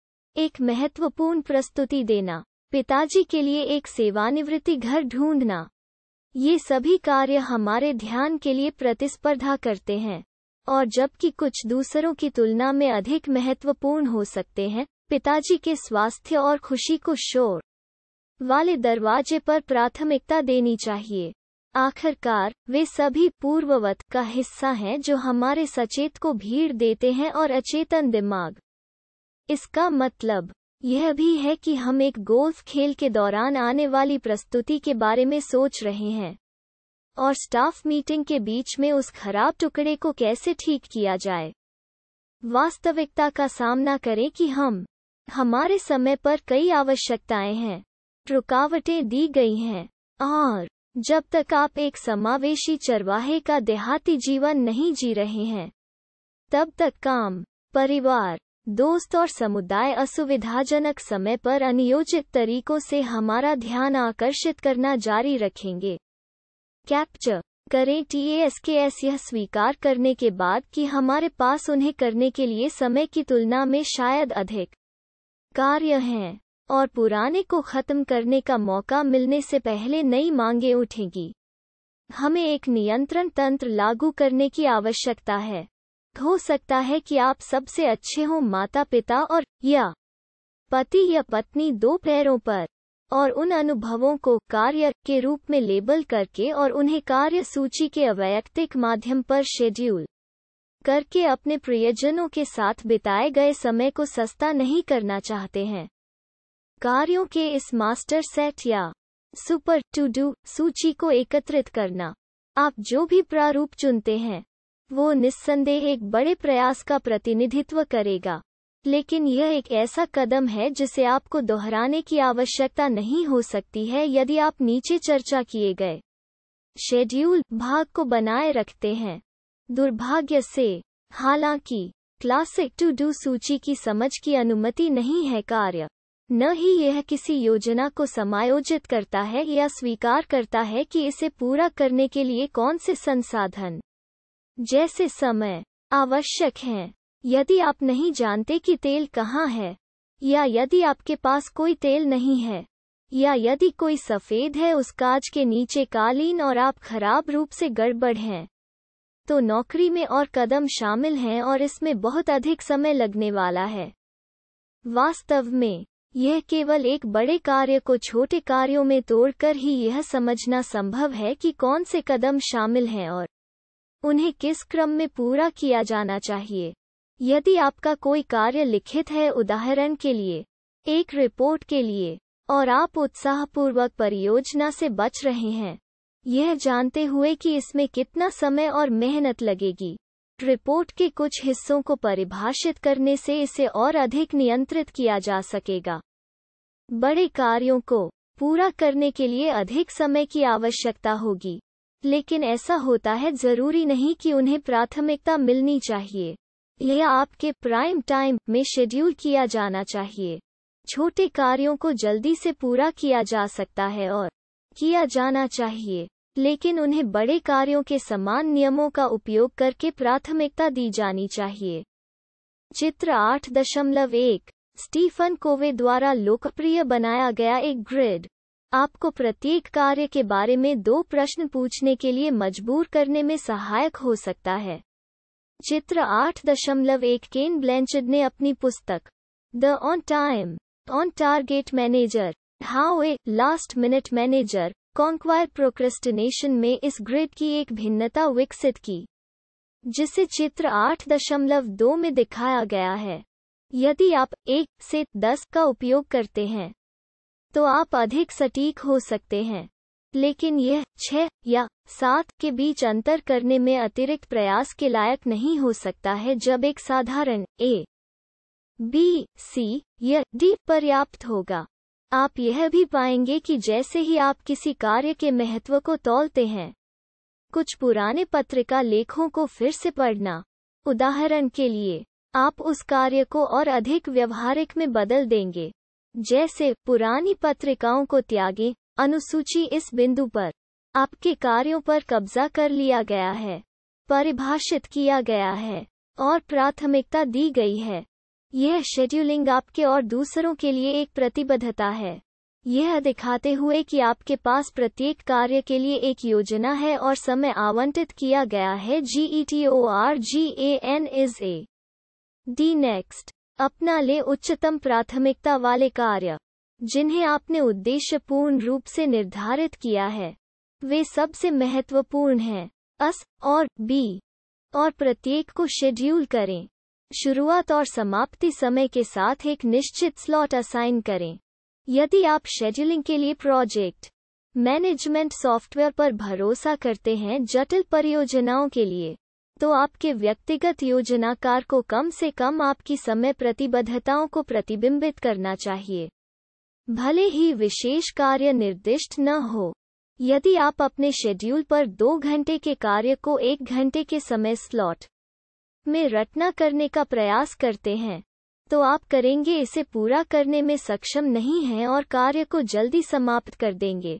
एक महत्वपूर्ण प्रस्तुति देना पिताजी के लिए एक सेवानिवृत्ति घर ढूंढना ये सभी कार्य हमारे ध्यान के लिए प्रतिस्पर्धा करते हैं और जबकि कुछ दूसरों की तुलना में अधिक महत्वपूर्ण हो सकते हैं पिताजी के स्वास्थ्य और खुशी को शोर वाले दरवाजे पर प्राथमिकता देनी चाहिए आखिरकार वे सभी पूर्ववत का हिस्सा हैं जो हमारे सचेत को भीड़ देते हैं और अचेतन दिमाग इसका मतलब यह भी है कि हम एक गोल्फ खेल के दौरान आने वाली प्रस्तुति के बारे में सोच रहे हैं और स्टाफ मीटिंग के बीच में उस खराब टुकड़े को कैसे ठीक किया जाए वास्तविकता का सामना करें कि हम हमारे समय पर कई आवश्यकताएं हैं रुकावटें दी गई हैं और जब तक आप एक समावेशी चरवाहे का देहाती जीवन नहीं जी रहे हैं तब तक काम परिवार दोस्त और समुदाय असुविधाजनक समय पर अनियोजित तरीकों से हमारा ध्यान आकर्षित करना जारी रखेंगे कैप्चर करें एस यह स्वीकार करने के बाद कि हमारे पास उन्हें करने के लिए समय की तुलना में शायद अधिक कार्य हैं और पुराने को खत्म करने का मौका मिलने से पहले नई मांगें उठेंगी हमें एक नियंत्रण तंत्र लागू करने की आवश्यकता है हो सकता है कि आप सबसे अच्छे हों माता पिता और या पति या पत्नी दो पैरों पर और उन अनुभवों को कार्य के रूप में लेबल करके और उन्हें कार्य सूची के अवैयक्तिक माध्यम पर शेड्यूल करके अपने प्रियजनों के साथ बिताए गए समय को सस्ता नहीं करना चाहते हैं कार्यों के इस मास्टर सेट या सुपर टू डू सूची को एकत्रित करना आप जो भी प्रारूप चुनते हैं वो निस्संदेह एक बड़े प्रयास का प्रतिनिधित्व करेगा लेकिन यह एक ऐसा कदम है जिसे आपको दोहराने की आवश्यकता नहीं हो सकती है यदि आप नीचे चर्चा किए गए शेड्यूल भाग को बनाए रखते हैं दुर्भाग्य से हालांकि क्लासिक टू डू सूची की समझ की अनुमति नहीं है कार्य न ही यह किसी योजना को समायोजित करता है या स्वीकार करता है कि इसे पूरा करने के लिए कौन से संसाधन जैसे समय आवश्यक हैं यदि आप नहीं जानते कि तेल कहाँ है या यदि आपके पास कोई तेल नहीं है या यदि कोई सफेद है उस काज के नीचे कालीन और आप खराब रूप से गड़बड़ हैं तो नौकरी में और कदम शामिल हैं और इसमें बहुत अधिक समय लगने वाला है वास्तव में यह केवल एक बड़े कार्य को छोटे कार्यों में तोड़कर ही यह समझना संभव है कि कौन से कदम शामिल हैं और उन्हें किस क्रम में पूरा किया जाना चाहिए यदि आपका कोई कार्य लिखित है उदाहरण के लिए एक रिपोर्ट के लिए और आप उत्साहपूर्वक परियोजना से बच रहे हैं यह जानते हुए कि इसमें कितना समय और मेहनत लगेगी रिपोर्ट के कुछ हिस्सों को परिभाषित करने से इसे और अधिक नियंत्रित किया जा सकेगा बड़े कार्यों को पूरा करने के लिए अधिक समय की आवश्यकता होगी लेकिन ऐसा होता है जरूरी नहीं कि उन्हें प्राथमिकता मिलनी चाहिए यह आपके प्राइम टाइम में शेड्यूल किया जाना चाहिए छोटे कार्यों को जल्दी से पूरा किया जा सकता है और किया जाना चाहिए लेकिन उन्हें बड़े कार्यों के समान नियमों का उपयोग करके प्राथमिकता दी जानी चाहिए चित्र आठ दशमलव एक स्टीफन कोवे द्वारा लोकप्रिय बनाया गया एक ग्रिड आपको प्रत्येक कार्य के बारे में दो प्रश्न पूछने के लिए मजबूर करने में सहायक हो सकता है चित्र आठ दशमलव एक केन ब्लैंचड ने अपनी पुस्तक the on time on target manager how a last minute manager conquer procrastination में इस ग्रिड की एक भिन्नता विकसित की जिसे चित्र आठ दशमलव दो में दिखाया गया है यदि आप एक से दस का उपयोग करते हैं तो आप अधिक सटीक हो सकते हैं लेकिन यह छह या सात के बीच अंतर करने में अतिरिक्त प्रयास के लायक नहीं हो सकता है जब एक साधारण ए बी सी या डी पर्याप्त होगा आप यह भी पाएंगे कि जैसे ही आप किसी कार्य के महत्व को तोलते हैं कुछ पुराने पत्रिका लेखों को फिर से पढ़ना उदाहरण के लिए आप उस कार्य को और अधिक व्यवहारिक में बदल देंगे जैसे पुरानी पत्रिकाओं को त्यागे अनुसूची इस बिंदु पर आपके कार्यों पर कब्जा कर लिया गया है परिभाषित किया गया है और प्राथमिकता दी गई है यह शेड्यूलिंग आपके और दूसरों के लिए एक प्रतिबद्धता है यह दिखाते हुए कि आपके पास प्रत्येक कार्य के लिए एक योजना है और समय आवंटित किया गया है G E T O R G A N I Z A D next अपना ले उच्चतम प्राथमिकता वाले कार्य जिन्हें आपने उद्देश्यपूर्ण रूप से निर्धारित किया है वे सबसे महत्वपूर्ण हैं अस और बी और प्रत्येक को शेड्यूल करें शुरुआत और समाप्ति समय के साथ एक निश्चित स्लॉट असाइन करें यदि आप शेड्यूलिंग के लिए प्रोजेक्ट मैनेजमेंट सॉफ्टवेयर पर भरोसा करते हैं जटिल परियोजनाओं के लिए तो आपके व्यक्तिगत योजनाकार को कम से कम आपकी समय प्रतिबद्धताओं को प्रतिबिंबित करना चाहिए भले ही विशेष कार्य निर्दिष्ट न हो यदि आप अपने शेड्यूल पर दो घंटे के कार्य को एक घंटे के समय स्लॉट में रटना करने का प्रयास करते हैं तो आप करेंगे इसे पूरा करने में सक्षम नहीं हैं और कार्य को जल्दी समाप्त कर देंगे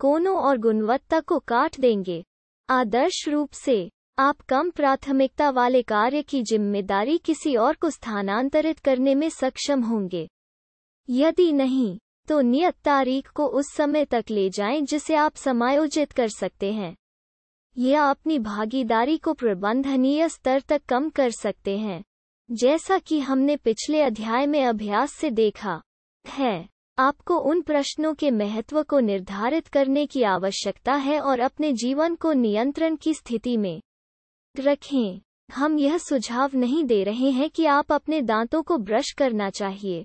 कोनों और गुणवत्ता को काट देंगे आदर्श रूप से आप कम प्राथमिकता वाले कार्य की जिम्मेदारी किसी और को स्थानांतरित करने में सक्षम होंगे यदि नहीं तो नियत तारीख को उस समय तक ले जाएं जिसे आप समायोजित कर सकते हैं यह अपनी भागीदारी को प्रबंधनीय स्तर तक कम कर सकते हैं जैसा कि हमने पिछले अध्याय में अभ्यास से देखा है आपको उन प्रश्नों के महत्व को निर्धारित करने की आवश्यकता है और अपने जीवन को नियंत्रण की स्थिति में रखें हम यह सुझाव नहीं दे रहे हैं कि आप अपने दांतों को ब्रश करना चाहिए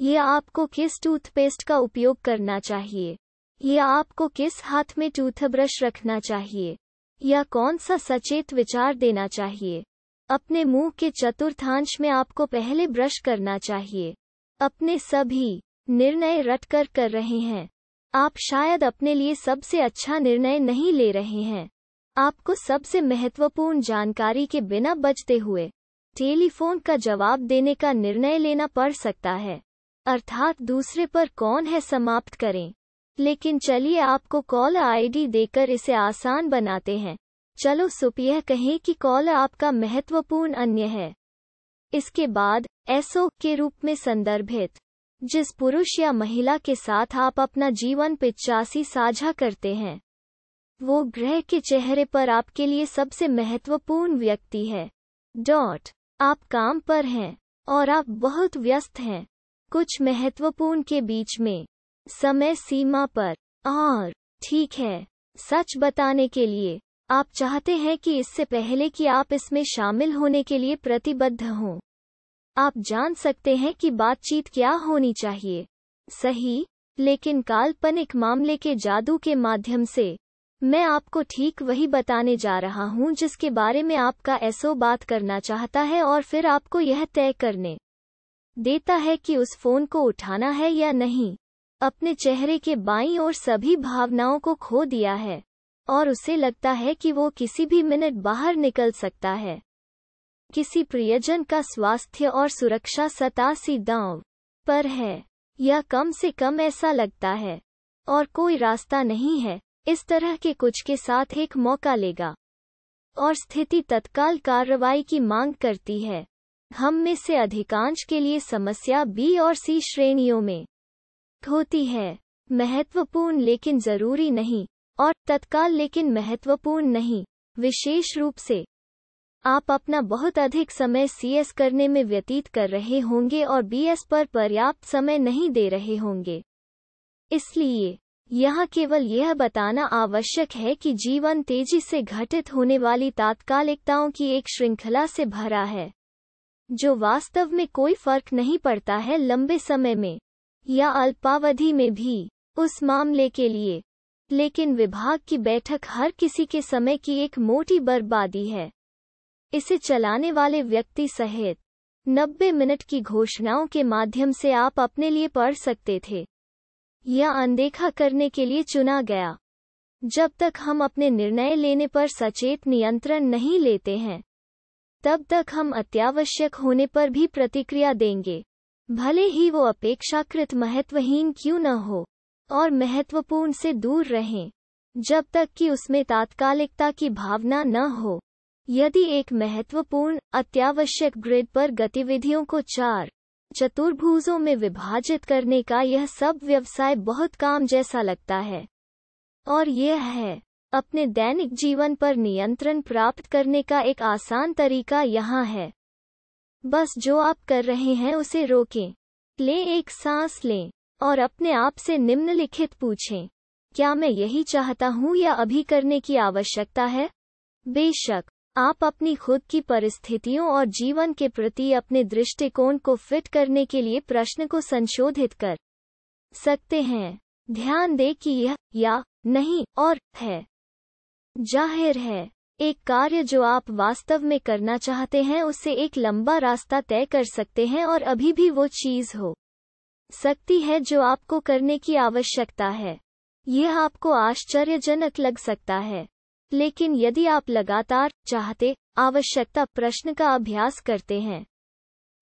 ये आपको किस टूथपेस्ट का उपयोग करना चाहिए ये आपको किस हाथ में टूथब्रश रखना चाहिए या कौन सा सचेत विचार देना चाहिए अपने मुंह के चतुर्थांश में आपको पहले ब्रश करना चाहिए अपने सभी निर्णय रटकर कर रहे हैं आप शायद अपने लिए सबसे अच्छा निर्णय नहीं ले रहे हैं आपको सबसे महत्वपूर्ण जानकारी के बिना बचते हुए टेलीफोन का जवाब देने का निर्णय लेना पड़ सकता है अर्थात दूसरे पर कौन है समाप्त करें लेकिन चलिए आपको कॉल आईडी देकर इसे आसान बनाते हैं चलो सुपियह कहें कि कॉल आपका महत्वपूर्ण अन्य है इसके बाद एसओ के रूप में संदर्भित जिस पुरुष या महिला के साथ आप अपना जीवन पिचासी साझा करते हैं वो ग्रह के चेहरे पर आपके लिए सबसे महत्वपूर्ण व्यक्ति है डॉट आप काम पर हैं और आप बहुत व्यस्त हैं कुछ महत्वपूर्ण के बीच में समय सीमा पर और ठीक है सच बताने के लिए आप चाहते हैं कि इससे पहले कि आप इसमें शामिल होने के लिए प्रतिबद्ध हों आप जान सकते हैं कि बातचीत क्या होनी चाहिए सही लेकिन काल्पनिक मामले के जादू के माध्यम से मैं आपको ठीक वही बताने जा रहा हूँ जिसके बारे में आपका ऐसो बात करना चाहता है और फिर आपको यह तय करने देता है कि उस फोन को उठाना है या नहीं अपने चेहरे के बाईं ओर सभी भावनाओं को खो दिया है और उसे लगता है कि वो किसी भी मिनट बाहर निकल सकता है किसी प्रियजन का स्वास्थ्य और सुरक्षा सतासी दांव पर है या कम से कम ऐसा लगता है और कोई रास्ता नहीं है इस तरह के कुछ के साथ एक मौका लेगा और स्थिति तत्काल कार्रवाई की मांग करती है हम में से अधिकांश के लिए समस्या बी और सी श्रेणियों में होती है महत्वपूर्ण लेकिन जरूरी नहीं और तत्काल लेकिन महत्वपूर्ण नहीं विशेष रूप से आप अपना बहुत अधिक समय सीएस करने में व्यतीत कर रहे होंगे और बीएस पर पर्याप्त समय नहीं दे रहे होंगे इसलिए यह केवल यह बताना आवश्यक है कि जीवन तेजी से घटित होने वाली तात्कालिकताओं की एक श्रृंखला से भरा है जो वास्तव में कोई फर्क नहीं पड़ता है लंबे समय में या अल्पावधि में भी उस मामले के लिए लेकिन विभाग की बैठक हर किसी के समय की एक मोटी बर्बादी है इसे चलाने वाले व्यक्ति सहित 90 मिनट की घोषणाओं के माध्यम से आप अपने लिए पढ़ सकते थे या अनदेखा करने के लिए चुना गया जब तक हम अपने निर्णय लेने पर सचेत नियंत्रण नहीं लेते हैं तब तक हम अत्यावश्यक होने पर भी प्रतिक्रिया देंगे भले ही वो अपेक्षाकृत महत्वहीन क्यों न हो और महत्वपूर्ण से दूर रहें जब तक कि उसमें तात्कालिकता की भावना न हो यदि एक महत्वपूर्ण अत्यावश्यक ग्रिड पर गतिविधियों को चार चतुर्भुजों में विभाजित करने का यह सब व्यवसाय बहुत काम जैसा लगता है और यह है अपने दैनिक जीवन पर नियंत्रण प्राप्त करने का एक आसान तरीका यहाँ है बस जो आप कर रहे हैं उसे रोकें लें एक सांस लें और अपने आप से निम्नलिखित पूछें क्या मैं यही चाहता हूँ या अभी करने की आवश्यकता है बेशक आप अपनी खुद की परिस्थितियों और जीवन के प्रति अपने दृष्टिकोण को फिट करने के लिए प्रश्न को संशोधित कर सकते हैं ध्यान दें कि यह या नहीं और है जाहिर है एक कार्य जो आप वास्तव में करना चाहते हैं उससे एक लंबा रास्ता तय कर सकते हैं और अभी भी वो चीज हो सकती है जो आपको करने की आवश्यकता है यह आपको आश्चर्यजनक लग सकता है लेकिन यदि आप लगातार चाहते आवश्यकता प्रश्न का अभ्यास करते हैं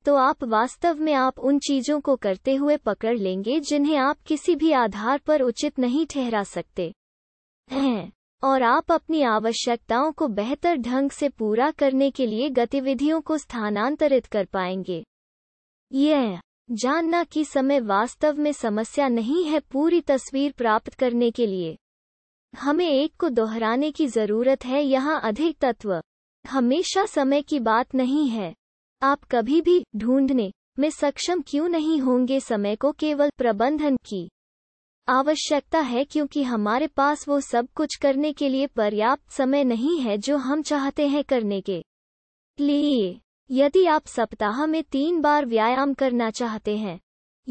तो आप वास्तव में आप उन चीजों को करते हुए पकड़ लेंगे जिन्हें आप किसी भी आधार पर उचित नहीं ठहरा सकते हैं और आप अपनी आवश्यकताओं को बेहतर ढंग से पूरा करने के लिए गतिविधियों को स्थानांतरित कर पाएंगे यह जानना कि समय वास्तव में समस्या नहीं है पूरी तस्वीर प्राप्त करने के लिए हमें एक को दोहराने की जरूरत है यहाँ अधिक तत्व हमेशा समय की बात नहीं है आप कभी भी ढूंढने में सक्षम क्यों नहीं होंगे समय को केवल प्रबंधन की आवश्यकता है क्योंकि हमारे पास वो सब कुछ करने के लिए पर्याप्त समय नहीं है जो हम चाहते हैं करने के लिए यदि आप सप्ताह में तीन बार व्यायाम करना चाहते हैं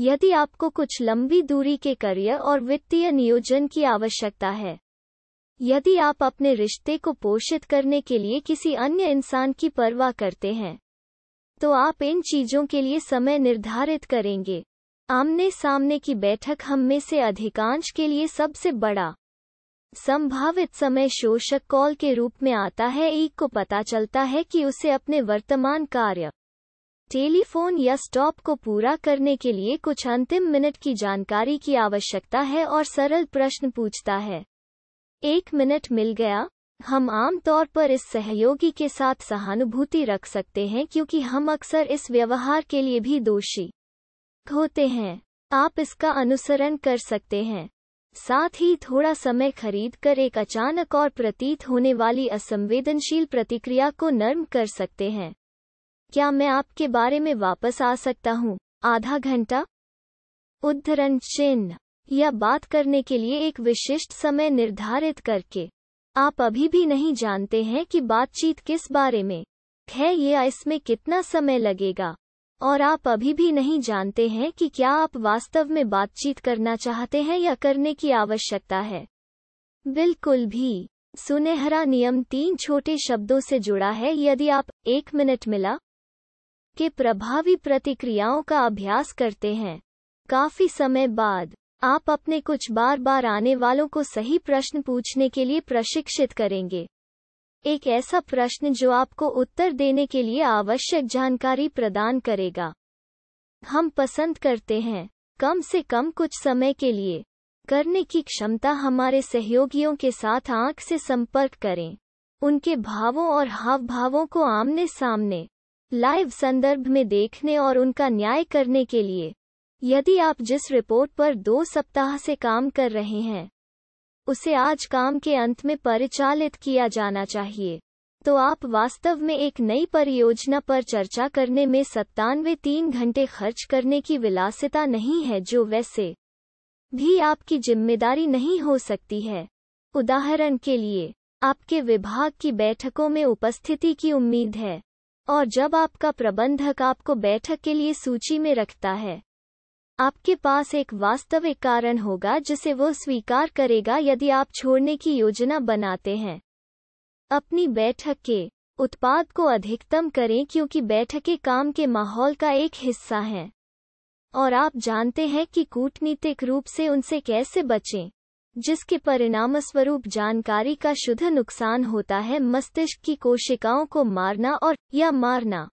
यदि आपको कुछ लंबी दूरी के करियर और वित्तीय नियोजन की आवश्यकता है यदि आप अपने रिश्ते को पोषित करने के लिए किसी अन्य इंसान की परवाह करते हैं तो आप इन चीजों के लिए समय निर्धारित करेंगे आमने सामने की बैठक हम में से अधिकांश के लिए सबसे बड़ा संभावित समय शोषक कॉल के रूप में आता है एक को पता चलता है कि उसे अपने वर्तमान कार्य टेलीफोन या स्टॉप को पूरा करने के लिए कुछ अंतिम मिनट की जानकारी की आवश्यकता है और सरल प्रश्न पूछता है एक मिनट मिल गया हम आमतौर पर इस सहयोगी के साथ सहानुभूति रख सकते हैं क्योंकि हम अक्सर इस व्यवहार के लिए भी दोषी होते हैं आप इसका अनुसरण कर सकते हैं साथ ही थोड़ा समय खरीद कर एक अचानक और प्रतीत होने वाली असंवेदनशील प्रतिक्रिया को नर्म कर सकते हैं क्या मैं आपके बारे में वापस आ सकता हूँ आधा घंटा उद्धरण चिन्ह या बात करने के लिए एक विशिष्ट समय निर्धारित करके आप अभी भी नहीं जानते हैं कि बातचीत किस बारे में है या इसमें कितना समय लगेगा और आप अभी भी नहीं जानते हैं कि क्या आप वास्तव में बातचीत करना चाहते हैं या करने की आवश्यकता है बिल्कुल भी सुनहरा नियम तीन छोटे शब्दों से जुड़ा है यदि आप एक मिनट मिला के प्रभावी प्रतिक्रियाओं का अभ्यास करते हैं काफी समय बाद आप अपने कुछ बार बार आने वालों को सही प्रश्न पूछने के लिए प्रशिक्षित करेंगे एक ऐसा प्रश्न जो आपको उत्तर देने के लिए आवश्यक जानकारी प्रदान करेगा हम पसंद करते हैं कम से कम कुछ समय के लिए करने की क्षमता हमारे सहयोगियों के साथ आंख से संपर्क करें उनके भावों और हाव भावों को आमने सामने लाइव संदर्भ में देखने और उनका न्याय करने के लिए यदि आप जिस रिपोर्ट पर दो सप्ताह से काम कर रहे हैं उसे आज काम के अंत में परिचालित किया जाना चाहिए तो आप वास्तव में एक नई परियोजना पर चर्चा करने में सत्तानवे तीन घंटे खर्च करने की विलासिता नहीं है जो वैसे भी आपकी जिम्मेदारी नहीं हो सकती है उदाहरण के लिए आपके विभाग की बैठकों में उपस्थिति की उम्मीद है और जब आपका प्रबंधक आपको बैठक के लिए सूची में रखता है आपके पास एक वास्तविक कारण होगा जिसे वो स्वीकार करेगा यदि आप छोड़ने की योजना बनाते हैं अपनी बैठक के उत्पाद को अधिकतम करें क्योंकि बैठकें काम के माहौल का एक हिस्सा हैं और आप जानते हैं कि कूटनीतिक रूप से उनसे कैसे बचें जिसके परिणामस्वरूप जानकारी का शुद्ध नुकसान होता है मस्तिष्क की कोशिकाओं को मारना और या मारना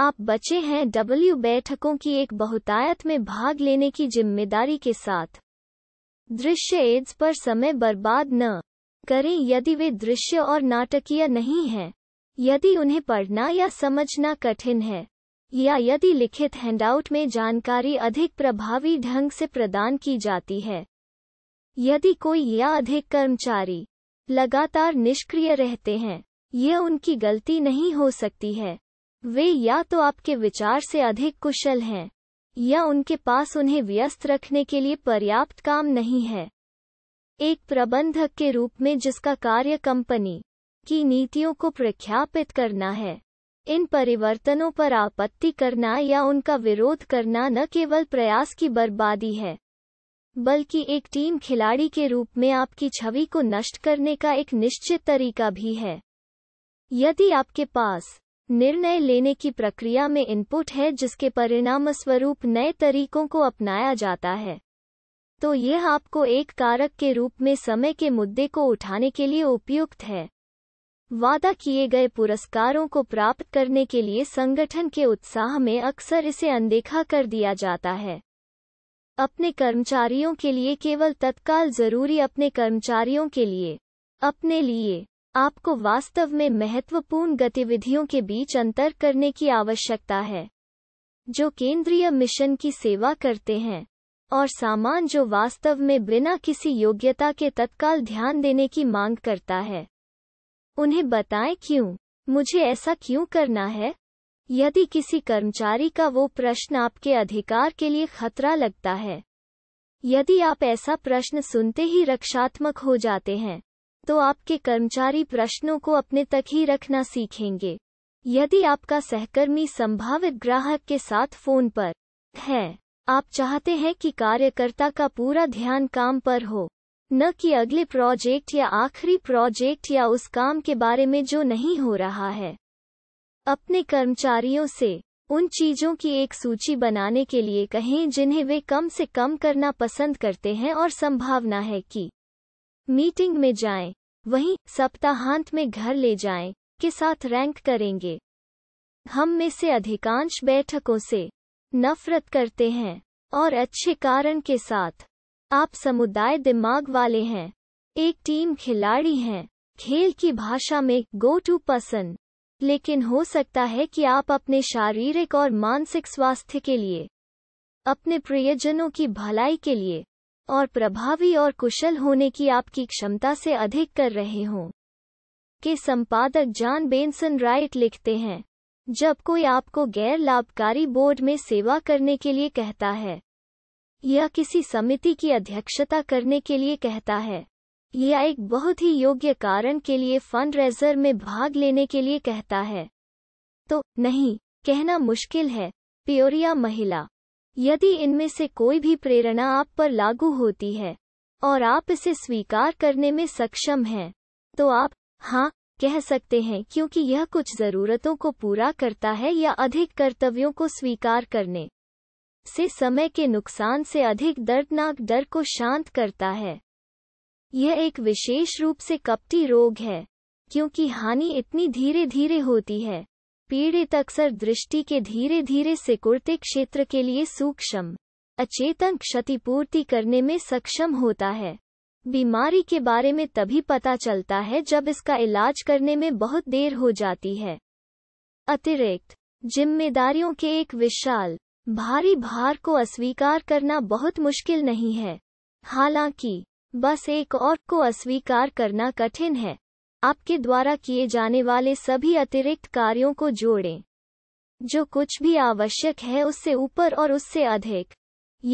आप बचे हैं डब्ल्यू बैठकों की एक बहुतायत में भाग लेने की जिम्मेदारी के साथ दृश्य एड्स पर समय बर्बाद न करें यदि वे दृश्य और नाटकीय नहीं हैं यदि उन्हें पढ़ना या समझना कठिन है या यदि लिखित हैंडआउट में जानकारी अधिक प्रभावी ढंग से प्रदान की जाती है यदि कोई या अधिक कर्मचारी लगातार निष्क्रिय रहते हैं यह उनकी गलती नहीं हो सकती है वे या तो आपके विचार से अधिक कुशल हैं या उनके पास उन्हें व्यस्त रखने के लिए पर्याप्त काम नहीं है एक प्रबंधक के रूप में जिसका कार्य कंपनी की नीतियों को प्रख्यापित करना है इन परिवर्तनों पर आपत्ति करना या उनका विरोध करना न केवल प्रयास की बर्बादी है बल्कि एक टीम खिलाड़ी के रूप में आपकी छवि को नष्ट करने का एक निश्चित तरीका भी है यदि आपके पास निर्णय लेने की प्रक्रिया में इनपुट है जिसके परिणामस्वरूप नए तरीकों को अपनाया जाता है तो यह आपको एक कारक के रूप में समय के मुद्दे को उठाने के लिए उपयुक्त है वादा किए गए पुरस्कारों को प्राप्त करने के लिए संगठन के उत्साह में अक्सर इसे अनदेखा कर दिया जाता है अपने कर्मचारियों के लिए केवल तत्काल जरूरी अपने कर्मचारियों के लिए अपने लिए आपको वास्तव में महत्वपूर्ण गतिविधियों के बीच अंतर करने की आवश्यकता है जो केंद्रीय मिशन की सेवा करते हैं और सामान जो वास्तव में बिना किसी योग्यता के तत्काल ध्यान देने की मांग करता है उन्हें बताएं क्यों मुझे ऐसा क्यों करना है यदि किसी कर्मचारी का वो प्रश्न आपके अधिकार के लिए खतरा लगता है यदि आप ऐसा प्रश्न सुनते ही रक्षात्मक हो जाते हैं तो आपके कर्मचारी प्रश्नों को अपने तक ही रखना सीखेंगे यदि आपका सहकर्मी संभावित ग्राहक के साथ फोन पर है आप चाहते हैं कि कार्यकर्ता का पूरा ध्यान काम पर हो न कि अगले प्रोजेक्ट या आखिरी प्रोजेक्ट या उस काम के बारे में जो नहीं हो रहा है अपने कर्मचारियों से उन चीजों की एक सूची बनाने के लिए कहें जिन्हें वे कम से कम करना पसंद करते हैं और संभावना है कि मीटिंग में जाएं, वहीं सप्ताहांत में घर ले जाएं, के साथ रैंक करेंगे हम में से अधिकांश बैठकों से नफरत करते हैं और अच्छे कारण के साथ आप समुदाय दिमाग वाले हैं एक टीम खिलाड़ी हैं खेल की भाषा में गो टू पसन लेकिन हो सकता है कि आप अपने शारीरिक और मानसिक स्वास्थ्य के लिए अपने प्रियजनों की भलाई के लिए और प्रभावी और कुशल होने की आपकी क्षमता से अधिक कर रहे हों के संपादक जॉन बेंसन राइट लिखते हैं जब कोई आपको गैर लाभकारी बोर्ड में सेवा करने के लिए कहता है या किसी समिति की अध्यक्षता करने के लिए कहता है या एक बहुत ही योग्य कारण के लिए फंड रेजर में भाग लेने के लिए कहता है तो नहीं कहना मुश्किल है प्योरिया महिला यदि इनमें से कोई भी प्रेरणा आप पर लागू होती है और आप इसे स्वीकार करने में सक्षम हैं तो आप हाँ कह सकते हैं क्योंकि यह कुछ जरूरतों को पूरा करता है या अधिक कर्तव्यों को स्वीकार करने से समय के नुकसान से अधिक दर्दनाक डर को शांत करता है यह एक विशेष रूप से कपटी रोग है क्योंकि हानि इतनी धीरे धीरे होती है पीड़ित अक्सर दृष्टि के धीरे धीरे सिकुड़ते क्षेत्र के लिए सूक्ष्म अचेतन क्षतिपूर्ति करने में सक्षम होता है बीमारी के बारे में तभी पता चलता है जब इसका इलाज करने में बहुत देर हो जाती है अतिरिक्त जिम्मेदारियों के एक विशाल भारी भार को अस्वीकार करना बहुत मुश्किल नहीं है हालांकि बस एक और को अस्वीकार करना कठिन है आपके द्वारा किए जाने वाले सभी अतिरिक्त कार्यों को जोड़ें जो कुछ भी आवश्यक है उससे ऊपर और उससे अधिक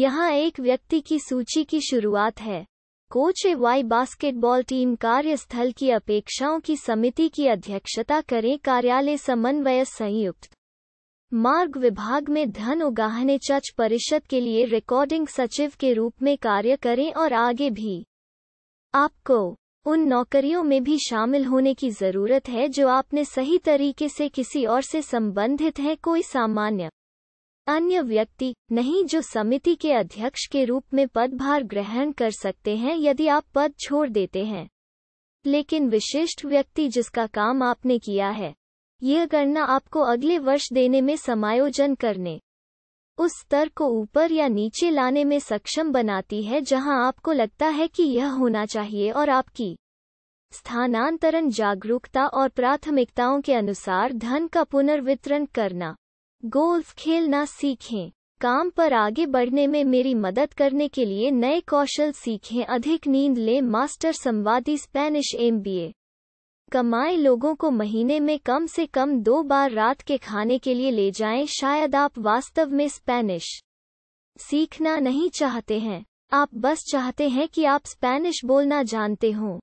यहाँ एक व्यक्ति की सूची की शुरुआत है coach a Y basketball team कार्यस्थल की अपेक्षाओं की समिति की अध्यक्षता करें कार्यालय समन्वय संयुक्त मार्ग विभाग में धन उगाहने चच परिषद के लिए रिकॉर्डिंग सचिव के रूप में कार्य करें और आगे भी आपको उन नौकरियों में भी शामिल होने की जरूरत है जो आपने सही तरीके से किसी और से संबंधित है कोई सामान्य अन्य व्यक्ति नहीं जो समिति के अध्यक्ष के रूप में पदभार ग्रहण कर सकते हैं यदि आप पद छोड़ देते हैं लेकिन विशिष्ट व्यक्ति जिसका काम आपने किया है यह गणना आपको अगले वर्ष देने में समायोजन करने उस स्तर को ऊपर या नीचे लाने में सक्षम बनाती है जहां आपको लगता है कि यह होना चाहिए और आपकी स्थानांतरण जागरूकता और प्राथमिकताओं के अनुसार धन का पुनर्वितरण करना गोल्फ खेलना सीखें काम पर आगे बढ़ने में मेरी मदद करने के लिए नए कौशल सीखें अधिक नींद लें मास्टर संवादी स्पेनिश एमबीए कमाए लोगों को महीने में कम से कम दो बार रात के खाने के लिए ले जाएं शायद आप वास्तव में स्पेनिश सीखना नहीं चाहते हैं आप बस चाहते हैं कि आप स्पेनिश बोलना जानते हों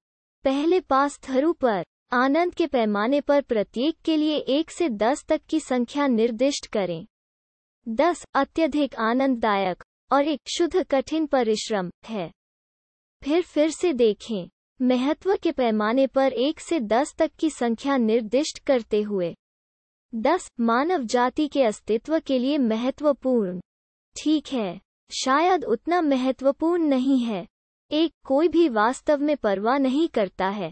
पहले पास थरू पर आनंद के पैमाने पर प्रत्येक के लिए एक से दस तक की संख्या निर्दिष्ट करें दस अत्यधिक आनंददायक और एक शुद्ध कठिन परिश्रम है फिर फिर से देखें महत्व के पैमाने पर एक से दस तक की संख्या निर्दिष्ट करते हुए दस मानव जाति के अस्तित्व के लिए महत्वपूर्ण ठीक है शायद उतना महत्वपूर्ण नहीं है एक कोई भी वास्तव में परवाह नहीं करता है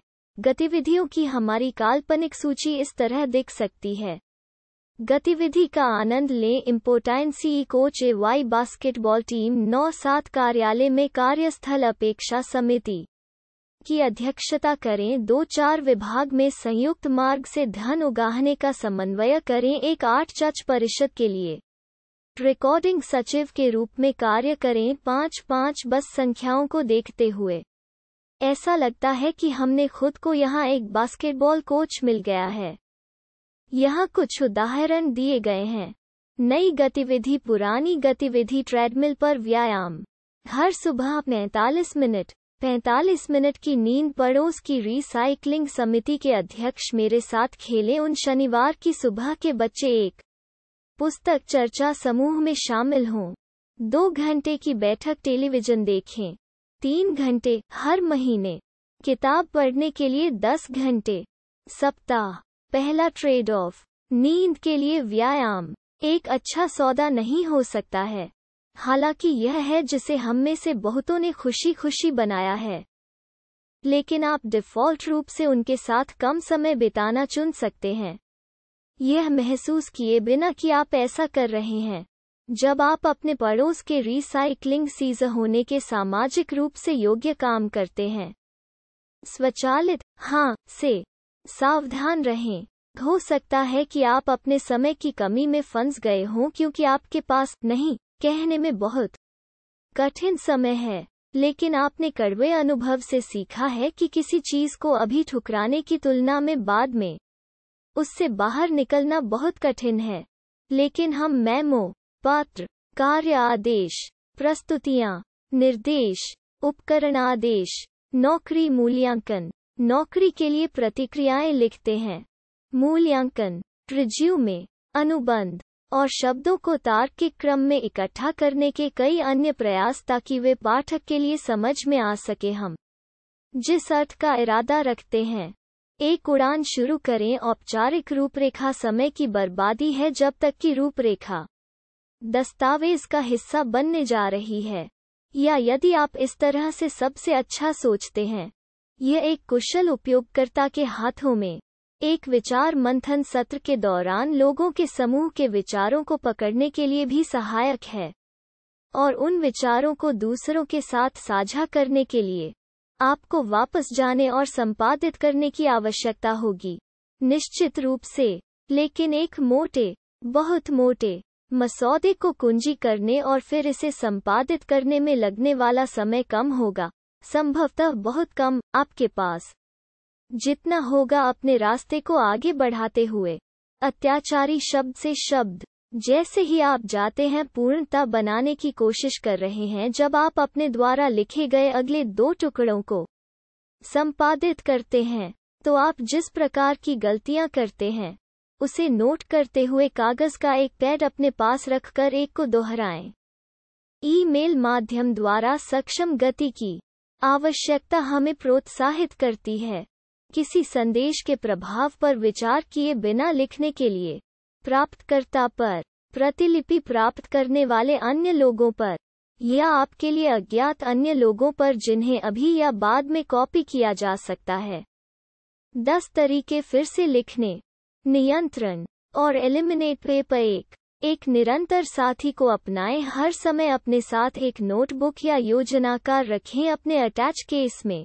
गतिविधियों की हमारी काल्पनिक सूची इस तरह दिख सकती है गतिविधि का आनंद लें इम्पोर्टाइंसी coach a Y basketball team नौ सात कार्यालय में कार्यस्थल अपेक्षा समिति की अध्यक्षता करें दो चार विभाग में संयुक्त मार्ग से धन उगाहने का समन्वय करें एक आठ जज परिषद के लिए रिकॉर्डिंग सचिव के रूप में कार्य करें पाँच पाँच बस संख्याओं को देखते हुए ऐसा लगता है कि हमने खुद को यहाँ एक बास्केटबॉल कोच मिल गया है यहाँ कुछ उदाहरण दिए गए हैं नई गतिविधि पुरानी गतिविधि ट्रेडमिल पर व्यायाम हर सुबह पैंतालीस मिनट पैंतालीस मिनट की नींद पड़ोस की रिसाइकलिंग समिति के अध्यक्ष मेरे साथ खेले उन शनिवार की सुबह के बच्चे एक पुस्तक चर्चा समूह में शामिल हों दो घंटे की बैठक टेलीविजन देखें तीन घंटे हर महीने किताब पढ़ने के लिए दस घंटे सप्ताह पहला ट्रेड ऑफ नींद के लिए व्यायाम एक अच्छा सौदा नहीं हो सकता है हालांकि यह है जिसे हम में से बहुतों ने खुशी खुशी बनाया है लेकिन आप डिफ़ॉल्ट रूप से उनके साथ कम समय बिताना चुन सकते हैं यह महसूस किए बिना कि आप ऐसा कर रहे हैं जब आप अपने पड़ोस के रिसाइकलिंग सीज होने के सामाजिक रूप से योग्य काम करते हैं स्वचालित हाँ से सावधान रहें हो सकता है कि आप अपने समय की कमी में फंस गए हों क्योंकि आपके पास नहीं कहने में बहुत कठिन समय है लेकिन आपने कड़वे अनुभव से सीखा है कि किसी चीज को अभी ठुकराने की तुलना में बाद में उससे बाहर निकलना बहुत कठिन है लेकिन हम मैमो पात्र कार्य आदेश प्रस्तुतियां निर्देश उपकरण आदेश नौकरी मूल्यांकन नौकरी के लिए प्रतिक्रियाएं लिखते हैं मूल्यांकन रिज्यू में अनुबंध और शब्दों को तार के क्रम में इकट्ठा करने के कई अन्य प्रयास ताकि वे पाठक के लिए समझ में आ सके हम जिस अर्थ का इरादा रखते हैं एक उड़ान शुरू करें औपचारिक रूपरेखा समय की बर्बादी है जब तक कि रूपरेखा दस्तावेज का हिस्सा बनने जा रही है या यदि आप इस तरह से सबसे अच्छा सोचते हैं यह एक कुशल उपयोगकर्ता के हाथों में एक विचार मंथन सत्र के दौरान लोगों के समूह के विचारों को पकड़ने के लिए भी सहायक है और उन विचारों को दूसरों के साथ साझा करने के लिए आपको वापस जाने और संपादित करने की आवश्यकता होगी निश्चित रूप से लेकिन एक मोटे बहुत मोटे मसौदे को कुंजी करने और फिर इसे संपादित करने में लगने वाला समय कम होगा संभवतः बहुत कम आपके पास जितना होगा अपने रास्ते को आगे बढ़ाते हुए अत्याचारी शब्द से शब्द जैसे ही आप जाते हैं पूर्णता बनाने की कोशिश कर रहे हैं जब आप अपने द्वारा लिखे गए अगले दो टुकड़ों को संपादित करते हैं तो आप जिस प्रकार की गलतियां करते हैं उसे नोट करते हुए कागज का एक पैड अपने पास रखकर एक को दोहराएं। ईमेल माध्यम द्वारा सक्षम गति की आवश्यकता हमें प्रोत्साहित करती है किसी संदेश के प्रभाव पर विचार किए बिना लिखने के लिए प्राप्तकर्ता पर प्रतिलिपि प्राप्त करने वाले अन्य लोगों पर या आपके लिए अज्ञात अन्य लोगों पर जिन्हें अभी या बाद में कॉपी किया जा सकता है दस तरीके फिर से लिखने नियंत्रण और एलिमिनेट पेपर एक एक निरंतर साथी को अपनाएं हर समय अपने साथ एक नोटबुक या योजनाकार रखें अपने अटैच केस में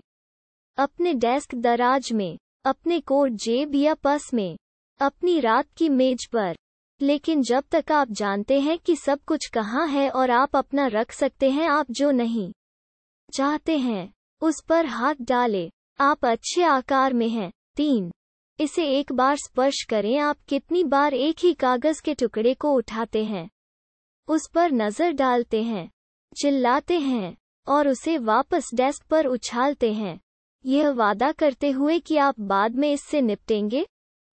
अपने डेस्क दराज में अपने कोट जेब या पस में अपनी रात की मेज पर लेकिन जब तक आप जानते हैं कि सब कुछ कहाँ है और आप अपना रख सकते हैं आप जो नहीं चाहते हैं उस पर हाथ डालें आप अच्छे आकार में हैं तीन इसे एक बार स्पर्श करें आप कितनी बार एक ही कागज के टुकड़े को उठाते हैं उस पर नजर डालते हैं चिल्लाते हैं और उसे वापस डेस्क पर उछालते हैं यह वादा करते हुए कि आप बाद में इससे निपटेंगे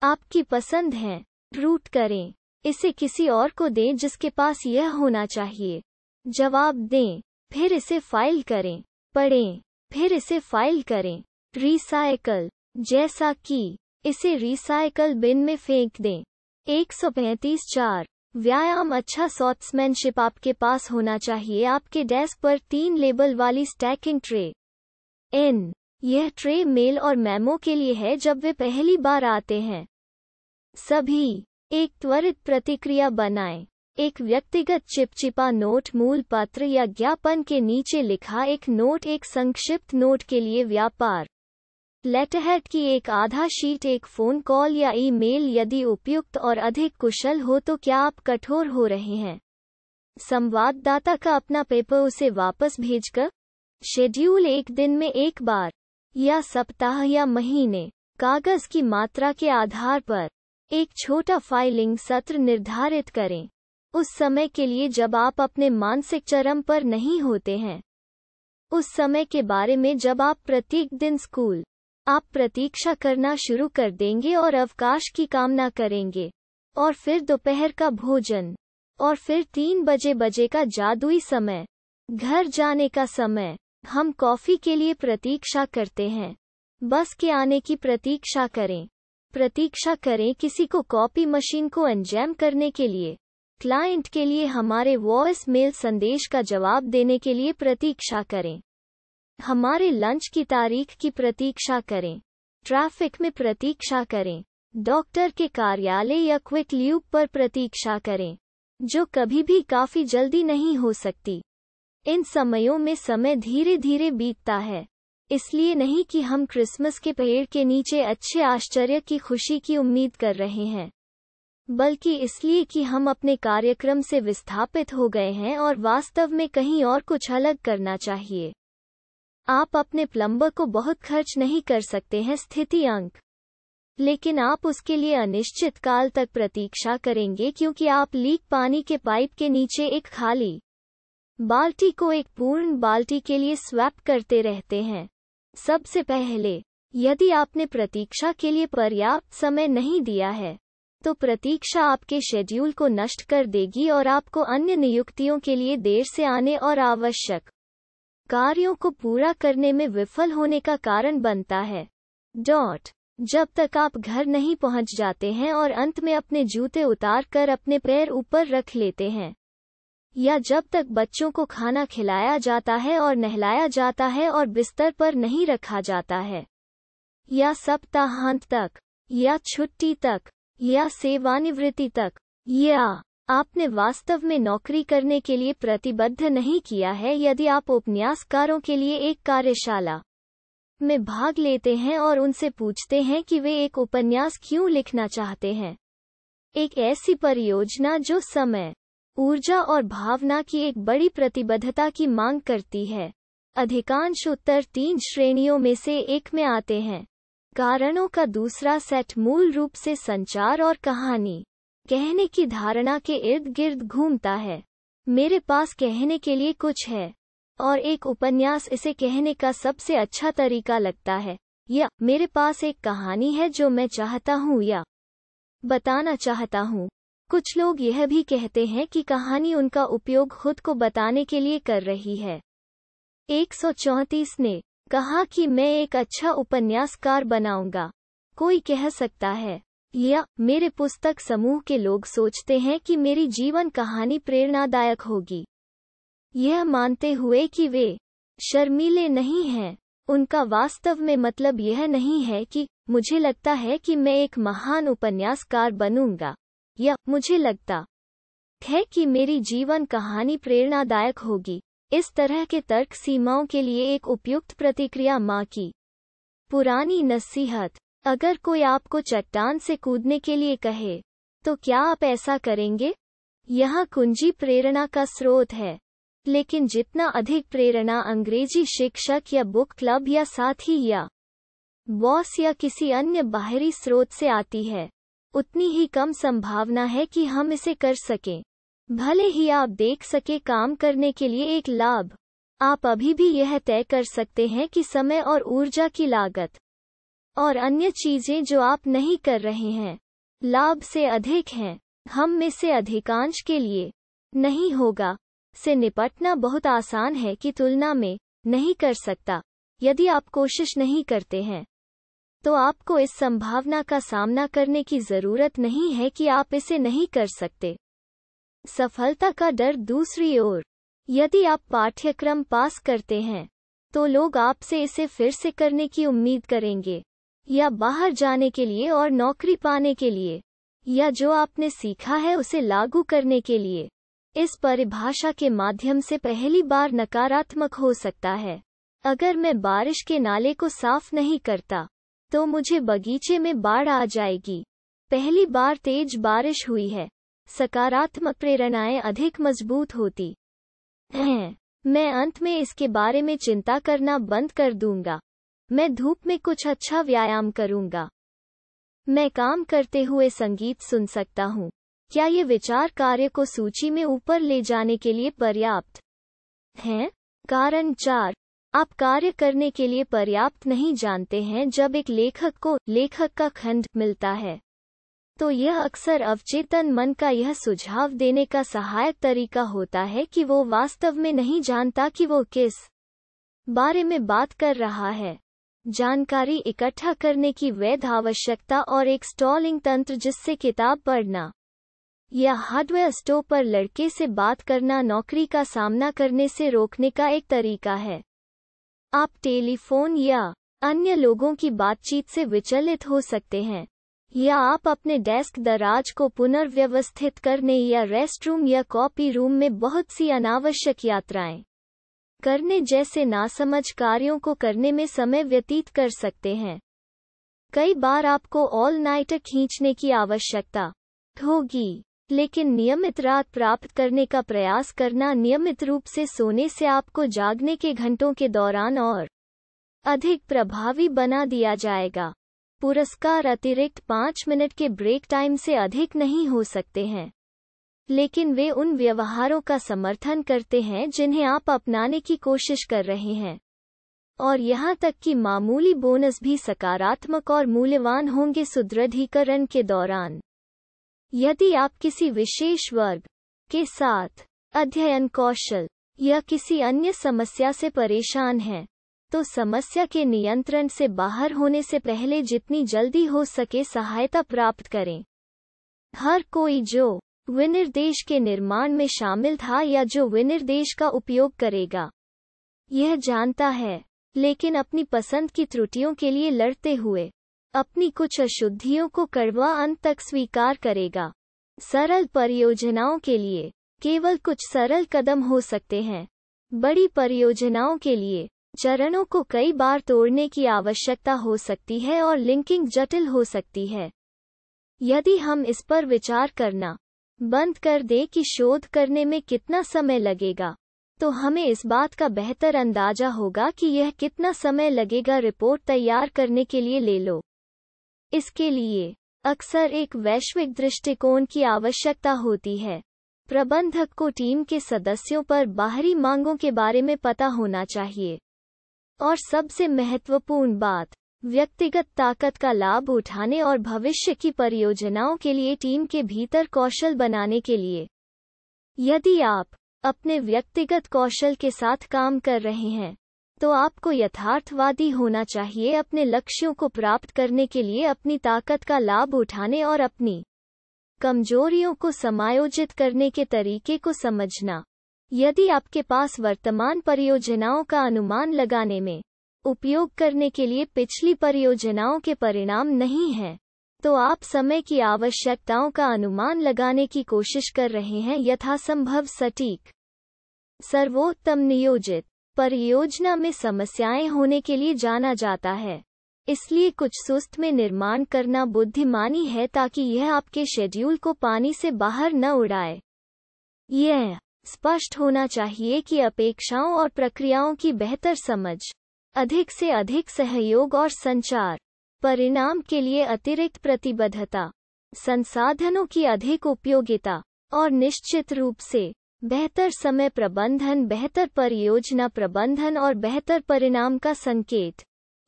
आपकी पसंद है रूट करें इसे किसी और को दें जिसके पास यह होना चाहिए जवाब दें फिर इसे फाइल करें पढ़ें फिर इसे फाइल करें रिसाइकल जैसा कि इसे रिसाइकल बिन में फेंक दें एक सौ पैंतीस चार व्यायाम अच्छा सॉट्समैनशिप आपके पास होना चाहिए आपके डेस्क पर तीन लेबल वाली स्टैकिंग ट्रे एन यह ट्रे मेल और मैमो के लिए है जब वे पहली बार आते हैं सभी एक त्वरित प्रतिक्रिया बनाएं एक व्यक्तिगत चिपचिपा नोट मूल पत्र या ज्ञापन के नीचे लिखा एक नोट एक संक्षिप्त नोट के लिए व्यापार लेटरहेड की एक आधा शीट एक फोन कॉल या ईमेल यदि उपयुक्त और अधिक कुशल हो तो क्या आप कठोर हो रहे हैं संवाददाता का अपना पेपर उसे वापस भेजकर शेड्यूल एक दिन में एक बार या सप्ताह या महीने कागज की मात्रा के आधार पर एक छोटा फाइलिंग सत्र निर्धारित करें उस समय के लिए जब आप अपने मानसिक चरम पर नहीं होते हैं उस समय के बारे में जब आप प्रत्येक दिन स्कूल आप प्रतीक्षा करना शुरू कर देंगे और अवकाश की कामना करेंगे और फिर दोपहर का भोजन और फिर तीन बजे बजे का जादुई समय घर जाने का समय हम कॉफी के लिए प्रतीक्षा करते हैं बस के आने की प्रतीक्षा करें प्रतीक्षा करें किसी को कॉपी मशीन को अंजैम करने के लिए क्लाइंट के लिए हमारे वॉइस मेल संदेश का जवाब देने के लिए प्रतीक्षा करें हमारे लंच की तारीख की प्रतीक्षा करें ट्रैफिक में प्रतीक्षा करें डॉक्टर के कार्यालय या क्विक ल्यूब पर प्रतीक्षा करें जो कभी भी काफी जल्दी नहीं हो सकती इन समयों में समय धीरे धीरे बीतता है इसलिए नहीं कि हम क्रिसमस के पेड़ के नीचे अच्छे आश्चर्य की खुशी की उम्मीद कर रहे हैं बल्कि इसलिए कि हम अपने कार्यक्रम से विस्थापित हो गए हैं और वास्तव में कहीं और कुछ अलग करना चाहिए आप अपने प्लम्बर को बहुत खर्च नहीं कर सकते हैं स्थिति अंक लेकिन आप उसके लिए अनिश्चित काल तक प्रतीक्षा करेंगे क्योंकि आप लीक पानी के पाइप के नीचे एक खाली बाल्टी को एक पूर्ण बाल्टी के लिए स्वैप करते रहते हैं सबसे पहले यदि आपने प्रतीक्षा के लिए पर्याप्त समय नहीं दिया है तो प्रतीक्षा आपके शेड्यूल को नष्ट कर देगी और आपको अन्य नियुक्तियों के लिए देर से आने और आवश्यक कार्यों को पूरा करने में विफल होने का कारण बनता है डॉट जब तक आप घर नहीं पहुंच जाते हैं और अंत में अपने जूते उतार कर अपने पैर ऊपर रख लेते हैं या जब तक बच्चों को खाना खिलाया जाता है और नहलाया जाता है और बिस्तर पर नहीं रखा जाता है या सप्ताहांत तक या छुट्टी तक या सेवानिवृत्ति तक या आपने वास्तव में नौकरी करने के लिए प्रतिबद्ध नहीं किया है यदि आप उपन्यासकारों के लिए एक कार्यशाला में भाग लेते हैं और उनसे पूछते हैं कि वे एक उपन्यास क्यों लिखना चाहते हैं एक ऐसी परियोजना जो समय ऊर्जा और भावना की एक बड़ी प्रतिबद्धता की मांग करती है अधिकांश उत्तर तीन श्रेणियों में से एक में आते हैं कारणों का दूसरा सेट मूल रूप से संचार और कहानी कहने की धारणा के इर्द गिर्द घूमता है मेरे पास कहने के लिए कुछ है और एक उपन्यास इसे कहने का सबसे अच्छा तरीका लगता है या मेरे पास एक कहानी है जो मैं चाहता हूँ या बताना चाहता हूँ कुछ लोग यह भी कहते हैं कि कहानी उनका उपयोग खुद को बताने के लिए कर रही है एक ने कहा कि मैं एक अच्छा उपन्यासकार बनाऊंगा कोई कह सकता है या मेरे पुस्तक समूह के लोग सोचते हैं कि मेरी जीवन कहानी प्रेरणादायक होगी यह मानते हुए कि वे शर्मीले नहीं हैं उनका वास्तव में मतलब यह नहीं है कि मुझे लगता है कि मैं एक महान उपन्यासकार बनूंगा या मुझे लगता है कि मेरी जीवन कहानी प्रेरणादायक होगी इस तरह के तर्क सीमाओं के लिए एक उपयुक्त प्रतिक्रिया माँ की पुरानी नसीहत अगर कोई आपको चट्टान से कूदने के लिए कहे तो क्या आप ऐसा करेंगे यह कुंजी प्रेरणा का स्रोत है लेकिन जितना अधिक प्रेरणा अंग्रेजी शिक्षक या बुक क्लब या साथी या बॉस या किसी अन्य बाहरी स्रोत से आती है उतनी ही कम संभावना है कि हम इसे कर सकें भले ही आप देख सके काम करने के लिए एक लाभ आप अभी भी यह तय कर सकते हैं कि समय और ऊर्जा की लागत और अन्य चीजें जो आप नहीं कर रहे हैं लाभ से अधिक हैं हम में से अधिकांश के लिए नहीं होगा से निपटना बहुत आसान है कि तुलना में नहीं कर सकता यदि आप कोशिश नहीं करते हैं तो आपको इस संभावना का सामना करने की जरूरत नहीं है कि आप इसे नहीं कर सकते सफलता का डर दूसरी ओर यदि आप पाठ्यक्रम पास करते हैं तो लोग आपसे इसे फिर से करने की उम्मीद करेंगे या बाहर जाने के लिए और नौकरी पाने के लिए या जो आपने सीखा है उसे लागू करने के लिए इस परिभाषा के माध्यम से पहली बार नकारात्मक हो सकता है अगर मैं बारिश के नाले को साफ नहीं करता तो मुझे बगीचे में बाढ़ आ जाएगी पहली बार तेज बारिश हुई है सकारात्मक प्रेरणाएं अधिक मजबूत होती हैं मैं अंत में इसके बारे में चिंता करना बंद कर दूंगा मैं धूप में कुछ अच्छा व्यायाम करूंगा मैं काम करते हुए संगीत सुन सकता हूँ क्या ये विचार कार्य को सूची में ऊपर ले जाने के लिए पर्याप्त हैं कारण चार आप कार्य करने के लिए पर्याप्त नहीं जानते हैं जब एक लेखक को लेखक का खंड मिलता है तो यह अक्सर अवचेतन मन का यह सुझाव देने का सहायक तरीका होता है कि वो वास्तव में नहीं जानता कि वो किस बारे में बात कर रहा है जानकारी इकट्ठा करने की वैध आवश्यकता और एक स्टॉलिंग तंत्र जिससे किताब पढ़ना या हार्डवेयर स्टोर पर लड़के से बात करना नौकरी का सामना करने से रोकने का एक तरीका है आप टेलीफोन या अन्य लोगों की बातचीत से विचलित हो सकते हैं या आप अपने डेस्क दराज को पुनर्व्यवस्थित करने या रेस्टरूम या कॉपी रूम में बहुत सी अनावश्यक यात्राएं करने जैसे नासमझ कार्यों को करने में समय व्यतीत कर सकते हैं कई बार आपको ऑल नाइट खींचने की आवश्यकता होगी लेकिन नियमित रात प्राप्त करने का प्रयास करना नियमित रूप से सोने से आपको जागने के घंटों के दौरान और अधिक प्रभावी बना दिया जाएगा पुरस्कार अतिरिक्त पाँच मिनट के ब्रेक टाइम से अधिक नहीं हो सकते हैं लेकिन वे उन व्यवहारों का समर्थन करते हैं जिन्हें आप अपनाने की कोशिश कर रहे हैं और यहाँ तक कि मामूली बोनस भी सकारात्मक और मूल्यवान होंगे सुदृढ़ीकरण के दौरान यदि आप किसी विशेष वर्ग के साथ अध्ययन कौशल या किसी अन्य समस्या से परेशान हैं तो समस्या के नियंत्रण से बाहर होने से पहले जितनी जल्दी हो सके सहायता प्राप्त करें हर कोई जो विनिर्देश के निर्माण में शामिल था या जो विनिर्देश का उपयोग करेगा यह जानता है लेकिन अपनी पसंद की त्रुटियों के लिए लड़ते हुए अपनी कुछ अशुद्धियों को कड़वा अंत तक स्वीकार करेगा सरल परियोजनाओं के लिए केवल कुछ सरल कदम हो सकते हैं बड़ी परियोजनाओं के लिए चरणों को कई बार तोड़ने की आवश्यकता हो सकती है और लिंकिंग जटिल हो सकती है यदि हम इस पर विचार करना बंद कर दें कि शोध करने में कितना समय लगेगा तो हमें इस बात का बेहतर अंदाजा होगा कि यह कितना समय लगेगा रिपोर्ट तैयार करने के लिए ले लो इसके लिए अक्सर एक वैश्विक दृष्टिकोण की आवश्यकता होती है प्रबंधक को टीम के सदस्यों पर बाहरी मांगों के बारे में पता होना चाहिए और सबसे महत्वपूर्ण बात व्यक्तिगत ताकत का लाभ उठाने और भविष्य की परियोजनाओं के लिए टीम के भीतर कौशल बनाने के लिए यदि आप अपने व्यक्तिगत कौशल के साथ काम कर रहे हैं तो आपको यथार्थवादी होना चाहिए अपने लक्ष्यों को प्राप्त करने के लिए अपनी ताकत का लाभ उठाने और अपनी कमजोरियों को समायोजित करने के तरीके को समझना यदि आपके पास वर्तमान परियोजनाओं का अनुमान लगाने में उपयोग करने के लिए पिछली परियोजनाओं के परिणाम नहीं हैं तो आप समय की आवश्यकताओं का अनुमान लगाने की कोशिश कर रहे हैं यथासंभव सटीक सर्वोत्तम नियोजित परियोजना में समस्याएं होने के लिए जाना जाता है इसलिए कुछ सुस्त में निर्माण करना बुद्धिमानी है ताकि यह आपके शेड्यूल को पानी से बाहर न उड़ाए यह स्पष्ट होना चाहिए कि अपेक्षाओं और प्रक्रियाओं की बेहतर समझ अधिक से अधिक सहयोग और संचार परिणाम के लिए अतिरिक्त प्रतिबद्धता संसाधनों की अधिक उपयोगिता और निश्चित रूप से बेहतर समय प्रबंधन बेहतर परियोजना प्रबंधन और बेहतर परिणाम का संकेत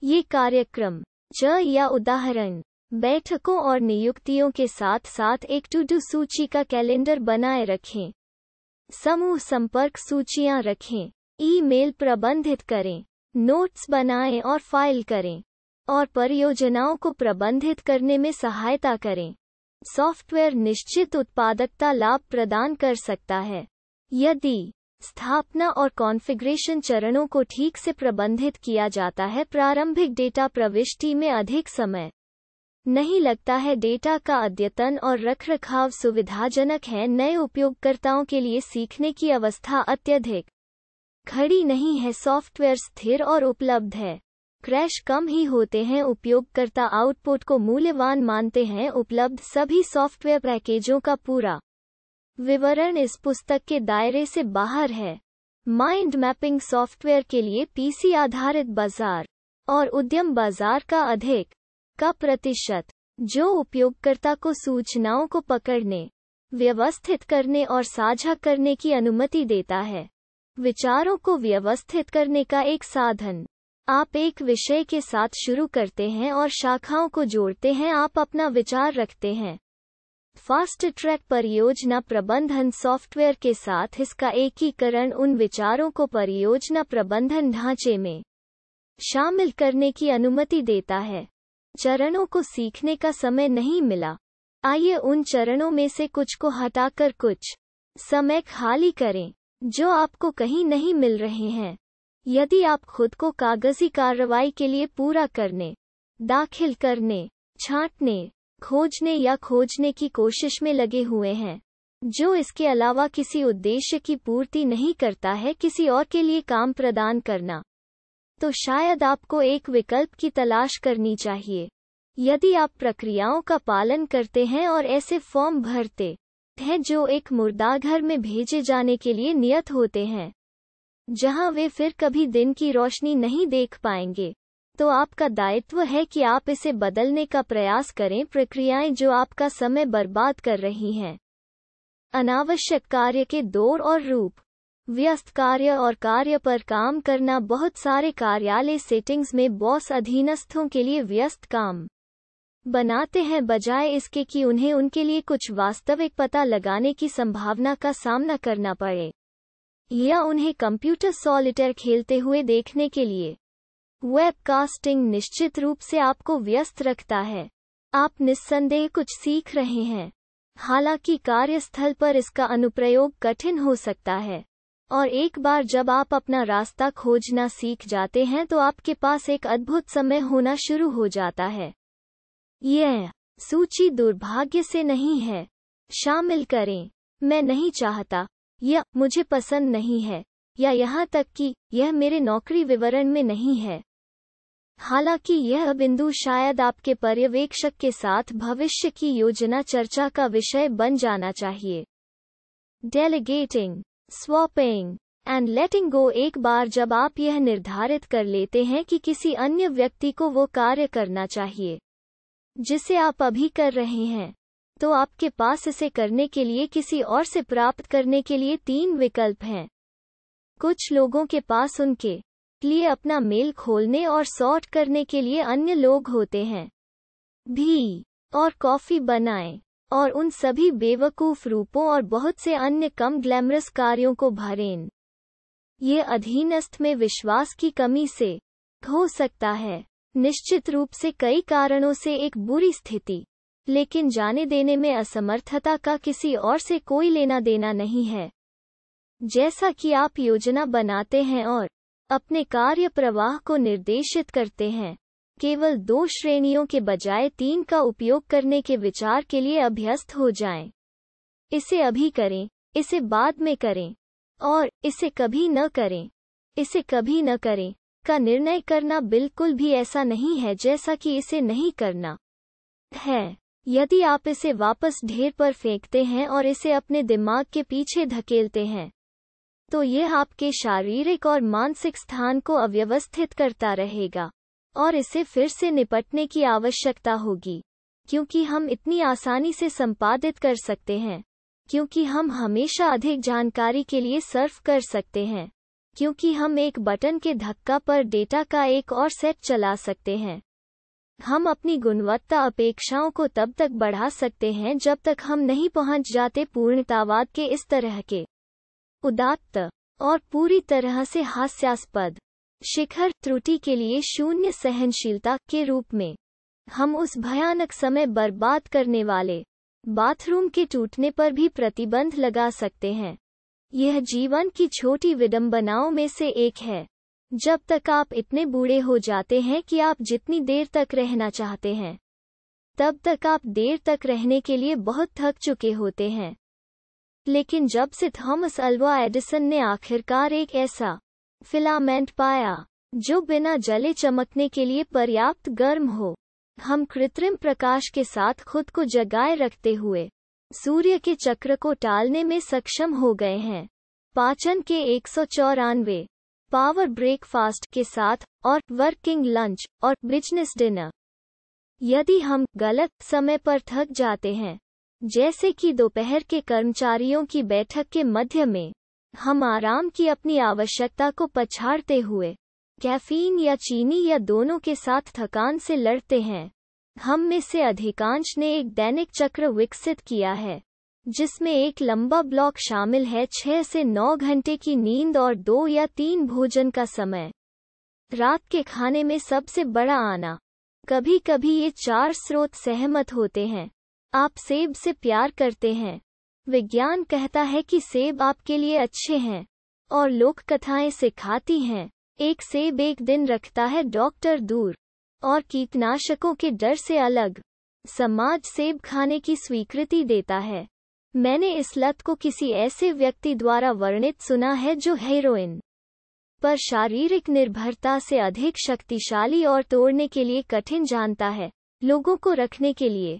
ये कार्यक्रम ज या उदाहरण बैठकों और नियुक्तियों के साथ साथ एक टू डू सूची का कैलेंडर बनाए रखें समूह संपर्क सूचियां रखें ईमेल प्रबंधित करें नोट्स बनाएं और फाइल करें और परियोजनाओं को प्रबंधित करने में सहायता करें सॉफ्टवेयर निश्चित उत्पादकता लाभ प्रदान कर सकता है यदि स्थापना और कॉन्फ़िगरेशन चरणों को ठीक से प्रबंधित किया जाता है प्रारंभिक डेटा प्रविष्टि में अधिक समय नहीं लगता है डेटा का अद्यतन और रखरखाव सुविधाजनक है नए उपयोगकर्ताओं के लिए सीखने की अवस्था अत्यधिक खड़ी नहीं है सॉफ्टवेयर स्थिर और उपलब्ध है क्रैश कम ही होते हैं उपयोगकर्ता आउटपुट को मूल्यवान मानते हैं उपलब्ध सभी सॉफ्टवेयर पैकेजों का पूरा विवरण इस पुस्तक के दायरे से बाहर है माइंड मैपिंग सॉफ्टवेयर के लिए पीसी आधारित बाजार और उद्यम बाजार का अधिक का प्रतिशत जो उपयोगकर्ता को सूचनाओं को पकड़ने व्यवस्थित करने और साझा करने की अनुमति देता है विचारों को व्यवस्थित करने का एक साधन आप एक विषय के साथ शुरू करते हैं और शाखाओं को जोड़ते हैं आप अपना विचार रखते हैं फास्ट ट्रैक परियोजना प्रबंधन सॉफ्टवेयर के साथ इसका एकीकरण उन विचारों को परियोजना प्रबंधन ढांचे में शामिल करने की अनुमति देता है चरणों को सीखने का समय नहीं मिला आइए उन चरणों में से कुछ को हटाकर कुछ समय खाली करें जो आपको कहीं नहीं मिल रहे हैं यदि आप खुद को कागजी कार्रवाई के लिए पूरा करने दाखिल करने छांटने खोजने या खोजने की कोशिश में लगे हुए हैं जो इसके अलावा किसी उद्देश्य की पूर्ति नहीं करता है किसी और के लिए काम प्रदान करना तो शायद आपको एक विकल्प की तलाश करनी चाहिए यदि आप प्रक्रियाओं का पालन करते हैं और ऐसे फॉर्म भरते हैं जो एक मुर्दाघर में भेजे जाने के लिए नियत होते हैं जहां वे फिर कभी दिन की रोशनी नहीं देख पाएंगे तो आपका दायित्व है कि आप इसे बदलने का प्रयास करें प्रक्रियाएं जो आपका समय बर्बाद कर रही हैं अनावश्यक कार्य के दौर और रूप व्यस्त कार्य और कार्य पर काम करना बहुत सारे कार्यालय सेटिंग्स में बॉस अधीनस्थों के लिए व्यस्त काम बनाते हैं बजाय इसके कि उन्हें उनके लिए कुछ वास्तविक पता लगाने की संभावना का सामना करना पड़े या उन्हें कंप्यूटर सॉलिटर खेलते हुए देखने के लिए वेबकास्टिंग निश्चित रूप से आपको व्यस्त रखता है आप निस्संदेह कुछ सीख रहे हैं हालांकि कार्यस्थल पर इसका अनुप्रयोग कठिन हो सकता है और एक बार जब आप अपना रास्ता खोजना सीख जाते हैं तो आपके पास एक अद्भुत समय होना शुरू हो जाता है यह सूची दुर्भाग्य से नहीं है शामिल करें मैं नहीं चाहता यह मुझे पसंद नहीं है या यहाँ तक कि यह मेरे नौकरी विवरण में नहीं है हालांकि यह बिंदु शायद आपके पर्यवेक्षक के साथ भविष्य की योजना चर्चा का विषय बन जाना चाहिए delegating swapping and letting go एक बार जब आप यह निर्धारित कर लेते हैं कि किसी अन्य व्यक्ति को वो कार्य करना चाहिए जिसे आप अभी कर रहे हैं तो आपके पास इसे करने के लिए किसी और से प्राप्त करने के लिए तीन विकल्प हैं कुछ लोगों के पास उनके लिए अपना मेल खोलने और सॉर्ट करने के लिए अन्य लोग होते हैं भी और कॉफी बनाएं और उन सभी बेवकूफ रूपों और बहुत से अन्य कम ग्लैमरस कार्यों को भरें ये अधीनस्थ में विश्वास की कमी से हो सकता है निश्चित रूप से कई कारणों से एक बुरी स्थिति लेकिन जाने देने में असमर्थता का किसी और से कोई लेना देना नहीं है जैसा कि आप योजना बनाते हैं और अपने कार्य प्रवाह को निर्देशित करते हैं केवल दो श्रेणियों के बजाय तीन का उपयोग करने के विचार के लिए अभ्यस्त हो जाएं। इसे अभी करें इसे बाद में करें और इसे कभी न करें इसे कभी न करें का निर्णय करना बिल्कुल भी ऐसा नहीं है जैसा कि इसे नहीं करना है यदि आप इसे वापस ढेर पर फेंकते हैं और इसे अपने दिमाग के पीछे धकेलते हैं तो ये आपके शारीरिक और मानसिक स्थान को अव्यवस्थित करता रहेगा और इसे फिर से निपटने की आवश्यकता होगी क्योंकि हम इतनी आसानी से संपादित कर सकते हैं क्योंकि हम हमेशा अधिक जानकारी के लिए सर्फ कर सकते हैं क्योंकि हम एक बटन के धक्का पर डेटा का एक और सेट चला सकते हैं हम अपनी गुणवत्ता अपेक्षाओं को तब तक बढ़ा सकते हैं जब तक हम नहीं पहुंच जाते पूर्णतावाद के इस तरह के उदात्त और पूरी तरह से हास्यास्पद शिखर त्रुटि के लिए शून्य सहनशीलता के रूप में हम उस भयानक समय बर्बाद करने वाले बाथरूम के टूटने पर भी प्रतिबंध लगा सकते हैं यह जीवन की छोटी विडंबनाओं में से एक है जब तक आप इतने बूढ़े हो जाते हैं कि आप जितनी देर तक रहना चाहते हैं तब तक आप देर तक रहने के लिए बहुत थक चुके होते हैं लेकिन जब से थॉमस अल्वा एडिसन ने आखिरकार एक ऐसा फिलामेंट पाया जो बिना जले चमकने के लिए पर्याप्त गर्म हो हम कृत्रिम प्रकाश के साथ खुद को जगाए रखते हुए सूर्य के चक्र को टालने में सक्षम हो गए हैं पाचन के एक पावर ब्रेकफास्ट के साथ और वर्किंग लंच और बिजनेस डिनर यदि हम गलत समय पर थक जाते हैं जैसे कि दोपहर के कर्मचारियों की बैठक के मध्य में हम आराम की अपनी आवश्यकता को पछाड़ते हुए कैफीन या चीनी या दोनों के साथ थकान से लड़ते हैं हम में से अधिकांश ने एक दैनिक चक्र विकसित किया है जिसमें एक लंबा ब्लॉक शामिल है छह से नौ घंटे की नींद और दो या तीन भोजन का समय रात के खाने में सबसे बड़ा आना कभी कभी ये चार स्रोत सहमत होते हैं आप सेब से प्यार करते हैं विज्ञान कहता है कि सेब आपके लिए अच्छे हैं और लोक कथाएं सिखाती हैं एक सेब एक दिन रखता है डॉक्टर दूर और कीटनाशकों के डर से अलग समाज सेब खाने की स्वीकृति देता है मैंने इस लत को किसी ऐसे व्यक्ति द्वारा वर्णित सुना है जो हेरोइन पर शारीरिक निर्भरता से अधिक शक्तिशाली और तोड़ने के लिए कठिन जानता है लोगों को रखने के लिए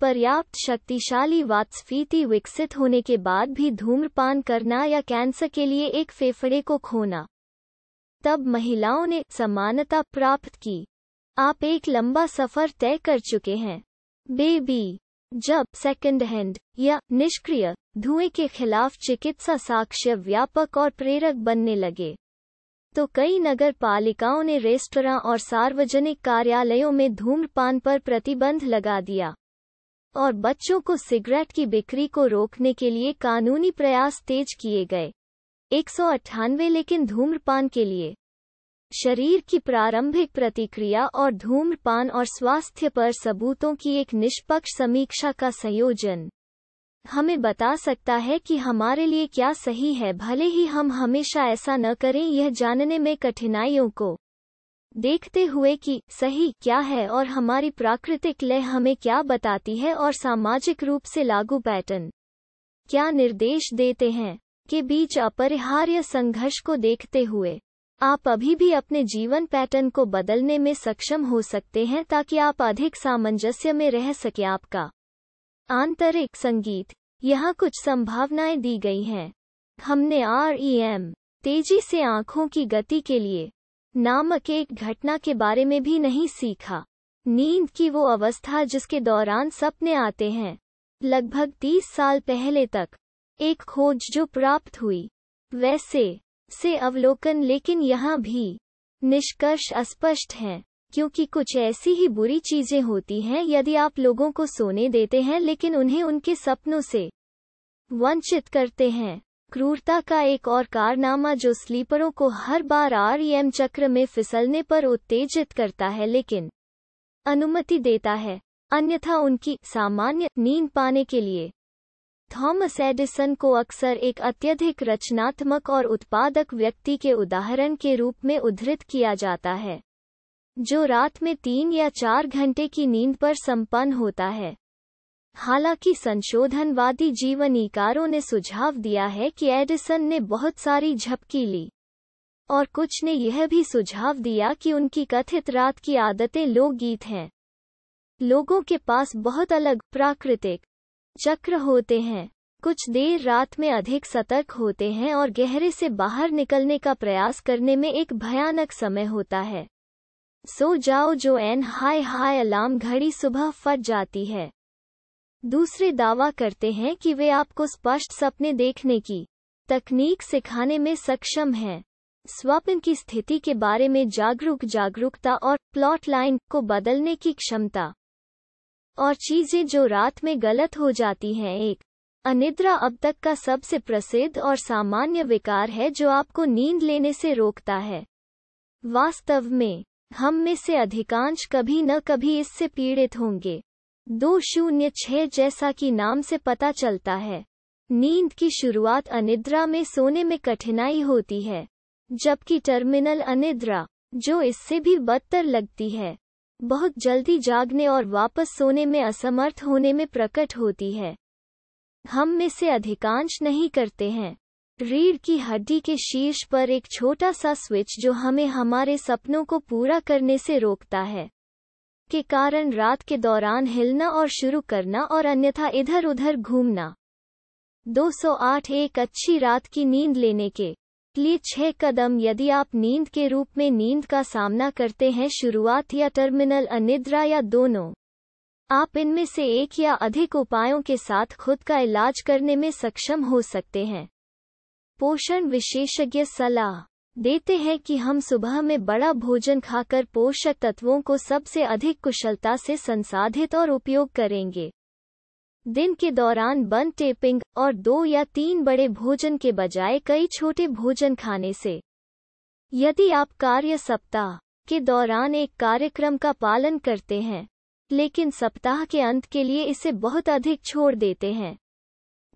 पर्याप्त शक्तिशाली वातस्फीति विकसित होने के बाद भी धूम्रपान करना या कैंसर के लिए एक फेफड़े को खोना तब महिलाओं ने समानता प्राप्त की आप एक लंबा सफर तय कर चुके हैं बेबी जब सेकंड हैंड या निष्क्रिय धुएं के खिलाफ चिकित्सा साक्ष्य व्यापक और प्रेरक बनने लगे तो कई नगर पालिकाओं ने रेस्तरा और सार्वजनिक कार्यालयों में धूम्रपान पर प्रतिबंध लगा दिया और बच्चों को सिगरेट की बिक्री को रोकने के लिए कानूनी प्रयास तेज किए गए एक लेकिन धूम्रपान के लिए शरीर की प्रारंभिक प्रतिक्रिया और धूम्रपान और स्वास्थ्य पर सबूतों की एक निष्पक्ष समीक्षा का संयोजन हमें बता सकता है कि हमारे लिए क्या सही है भले ही हम हमेशा ऐसा न करें यह जानने में कठिनाइयों को देखते हुए कि सही क्या है और हमारी प्राकृतिक लय हमें क्या बताती है और सामाजिक रूप से लागू पैटर्न क्या निर्देश देते हैं के बीच अपरिहार्य संघर्ष को देखते हुए आप अभी भी अपने जीवन पैटर्न को बदलने में सक्षम हो सकते हैं ताकि आप अधिक सामंजस्य में रह सके आपका आंतरिक संगीत यहाँ कुछ संभावनाएं दी गई हैं हमने आर ई एम तेजी से आंखों की गति के लिए नामक एक घटना के बारे में भी नहीं सीखा नींद की वो अवस्था जिसके दौरान सपने आते हैं लगभग तीस साल पहले तक एक खोज जो प्राप्त हुई वैसे से अवलोकन लेकिन यहाँ भी निष्कर्ष अस्पष्ट हैं क्योंकि कुछ ऐसी ही बुरी चीजें होती हैं यदि आप लोगों को सोने देते हैं लेकिन उन्हें उनके सपनों से वंचित करते हैं क्रूरता का एक और कारनामा जो स्लीपरों को हर बार आरईएम e चक्र में फिसलने पर उत्तेजित करता है लेकिन अनुमति देता है अन्यथा उनकी सामान्य नींद पाने के लिए थॉमस एडिसन को अक्सर एक अत्यधिक रचनात्मक और उत्पादक व्यक्ति के उदाहरण के रूप में उद्धृत किया जाता है जो रात में तीन या चार घंटे की नींद पर संपन्न होता है हालांकि संशोधनवादी जीवनीकारों ने सुझाव दिया है कि एडिसन ने बहुत सारी झपकी ली और कुछ ने यह भी सुझाव दिया कि उनकी कथित रात की आदतें लोकगीत हैं लोगों के पास बहुत अलग प्राकृतिक चक्र होते हैं कुछ देर रात में अधिक सतर्क होते हैं और गहरे से बाहर निकलने का प्रयास करने में एक भयानक समय होता है सो जाओ जो एन हाय हाय अलार्म घड़ी सुबह फट जाती है दूसरे दावा करते हैं कि वे आपको स्पष्ट सपने देखने की तकनीक सिखाने में सक्षम हैं स्वप्न की स्थिति के बारे में जागरूक जागरूकता और प्लॉट लाइन को बदलने की क्षमता और चीजें जो रात में गलत हो जाती हैं एक अनिद्रा अब तक का सबसे प्रसिद्ध और सामान्य विकार है जो आपको नींद लेने से रोकता है वास्तव में हम में से अधिकांश कभी न कभी इससे पीड़ित होंगे दो शून्य छह जैसा कि नाम से पता चलता है नींद की शुरुआत अनिद्रा में सोने में कठिनाई होती है जबकि टर्मिनल अनिद्रा जो इससे भी बदतर लगती है बहुत जल्दी जागने और वापस सोने में असमर्थ होने में प्रकट होती है हम में से अधिकांश नहीं करते हैं रीढ़ की हड्डी के शीर्ष पर एक छोटा सा स्विच जो हमें हमारे सपनों को पूरा करने से रोकता है के कारण रात के दौरान हिलना और शुरू करना और अन्यथा इधर उधर घूमना 208 एक अच्छी रात की नींद लेने के लिए छह कदम यदि आप नींद के रूप में नींद का सामना करते हैं शुरुआत या टर्मिनल अनिद्रा या दोनों आप इनमें से एक या अधिक उपायों के साथ खुद का इलाज करने में सक्षम हो सकते हैं पोषण विशेषज्ञ सलाह देते हैं कि हम सुबह में बड़ा भोजन खाकर पोषक तत्वों को सबसे अधिक कुशलता से संसाधित और उपयोग करेंगे दिन के दौरान बन टेपिंग और दो या तीन बड़े भोजन के बजाय कई छोटे भोजन खाने से यदि आप कार्य सप्ताह के दौरान एक कार्यक्रम का पालन करते हैं लेकिन सप्ताह के अंत के लिए इसे बहुत अधिक छोड़ देते हैं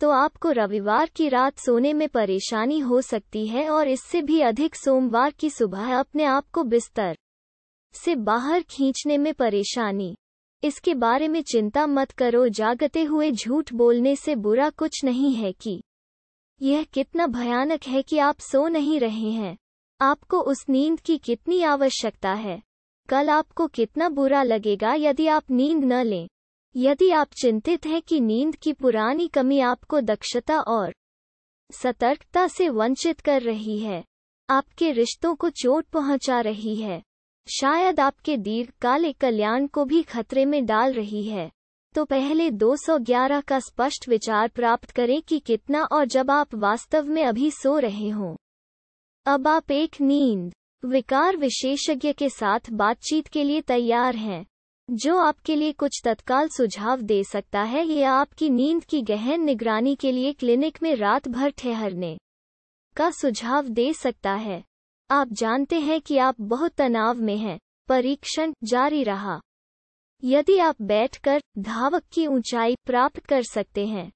तो आपको रविवार की रात सोने में परेशानी हो सकती है और इससे भी अधिक सोमवार की सुबह अपने आप को बिस्तर से बाहर खींचने में परेशानी इसके बारे में चिंता मत करो जागते हुए झूठ बोलने से बुरा कुछ नहीं है कि यह कितना भयानक है कि आप सो नहीं रहे हैं आपको उस नींद की कितनी आवश्यकता है कल आपको कितना बुरा लगेगा यदि आप नींद न लें यदि आप चिंतित हैं कि नींद की पुरानी कमी आपको दक्षता और सतर्कता से वंचित कर रही है आपके रिश्तों को चोट पहुंचा रही है शायद आपके दीर्घकालिक कल्याण को भी खतरे में डाल रही है तो पहले 211 का स्पष्ट विचार प्राप्त करें कि कितना और जब आप वास्तव में अभी सो रहे हों अब आप एक नींद विकार विशेषज्ञ के साथ बातचीत के लिए तैयार हैं जो आपके लिए कुछ तत्काल सुझाव दे सकता है या आपकी नींद की गहन निगरानी के लिए क्लिनिक में रात भर ठहरने का सुझाव दे सकता है आप जानते हैं कि आप बहुत तनाव में हैं परीक्षण जारी रहा यदि आप बैठकर धावक की ऊंचाई प्राप्त कर सकते हैं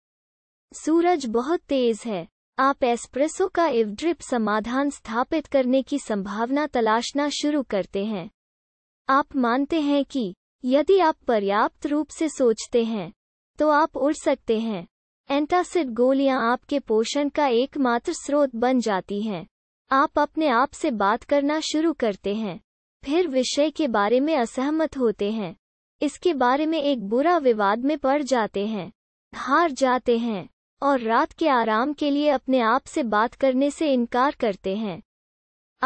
सूरज बहुत तेज है आप एस्प्रेसो का इवड्रिप समाधान स्थापित करने की संभावना तलाशना शुरू करते हैं आप मानते हैं कि यदि आप पर्याप्त रूप से सोचते हैं तो आप उड़ सकते हैं एंटासिड गोलियां आपके पोषण का एकमात्र स्रोत बन जाती हैं आप अपने आप से बात करना शुरू करते हैं फिर विषय के बारे में असहमत होते हैं इसके बारे में एक बुरा विवाद में पड़ जाते हैं हार जाते हैं और रात के आराम के लिए अपने आप से बात करने से इनकार करते हैं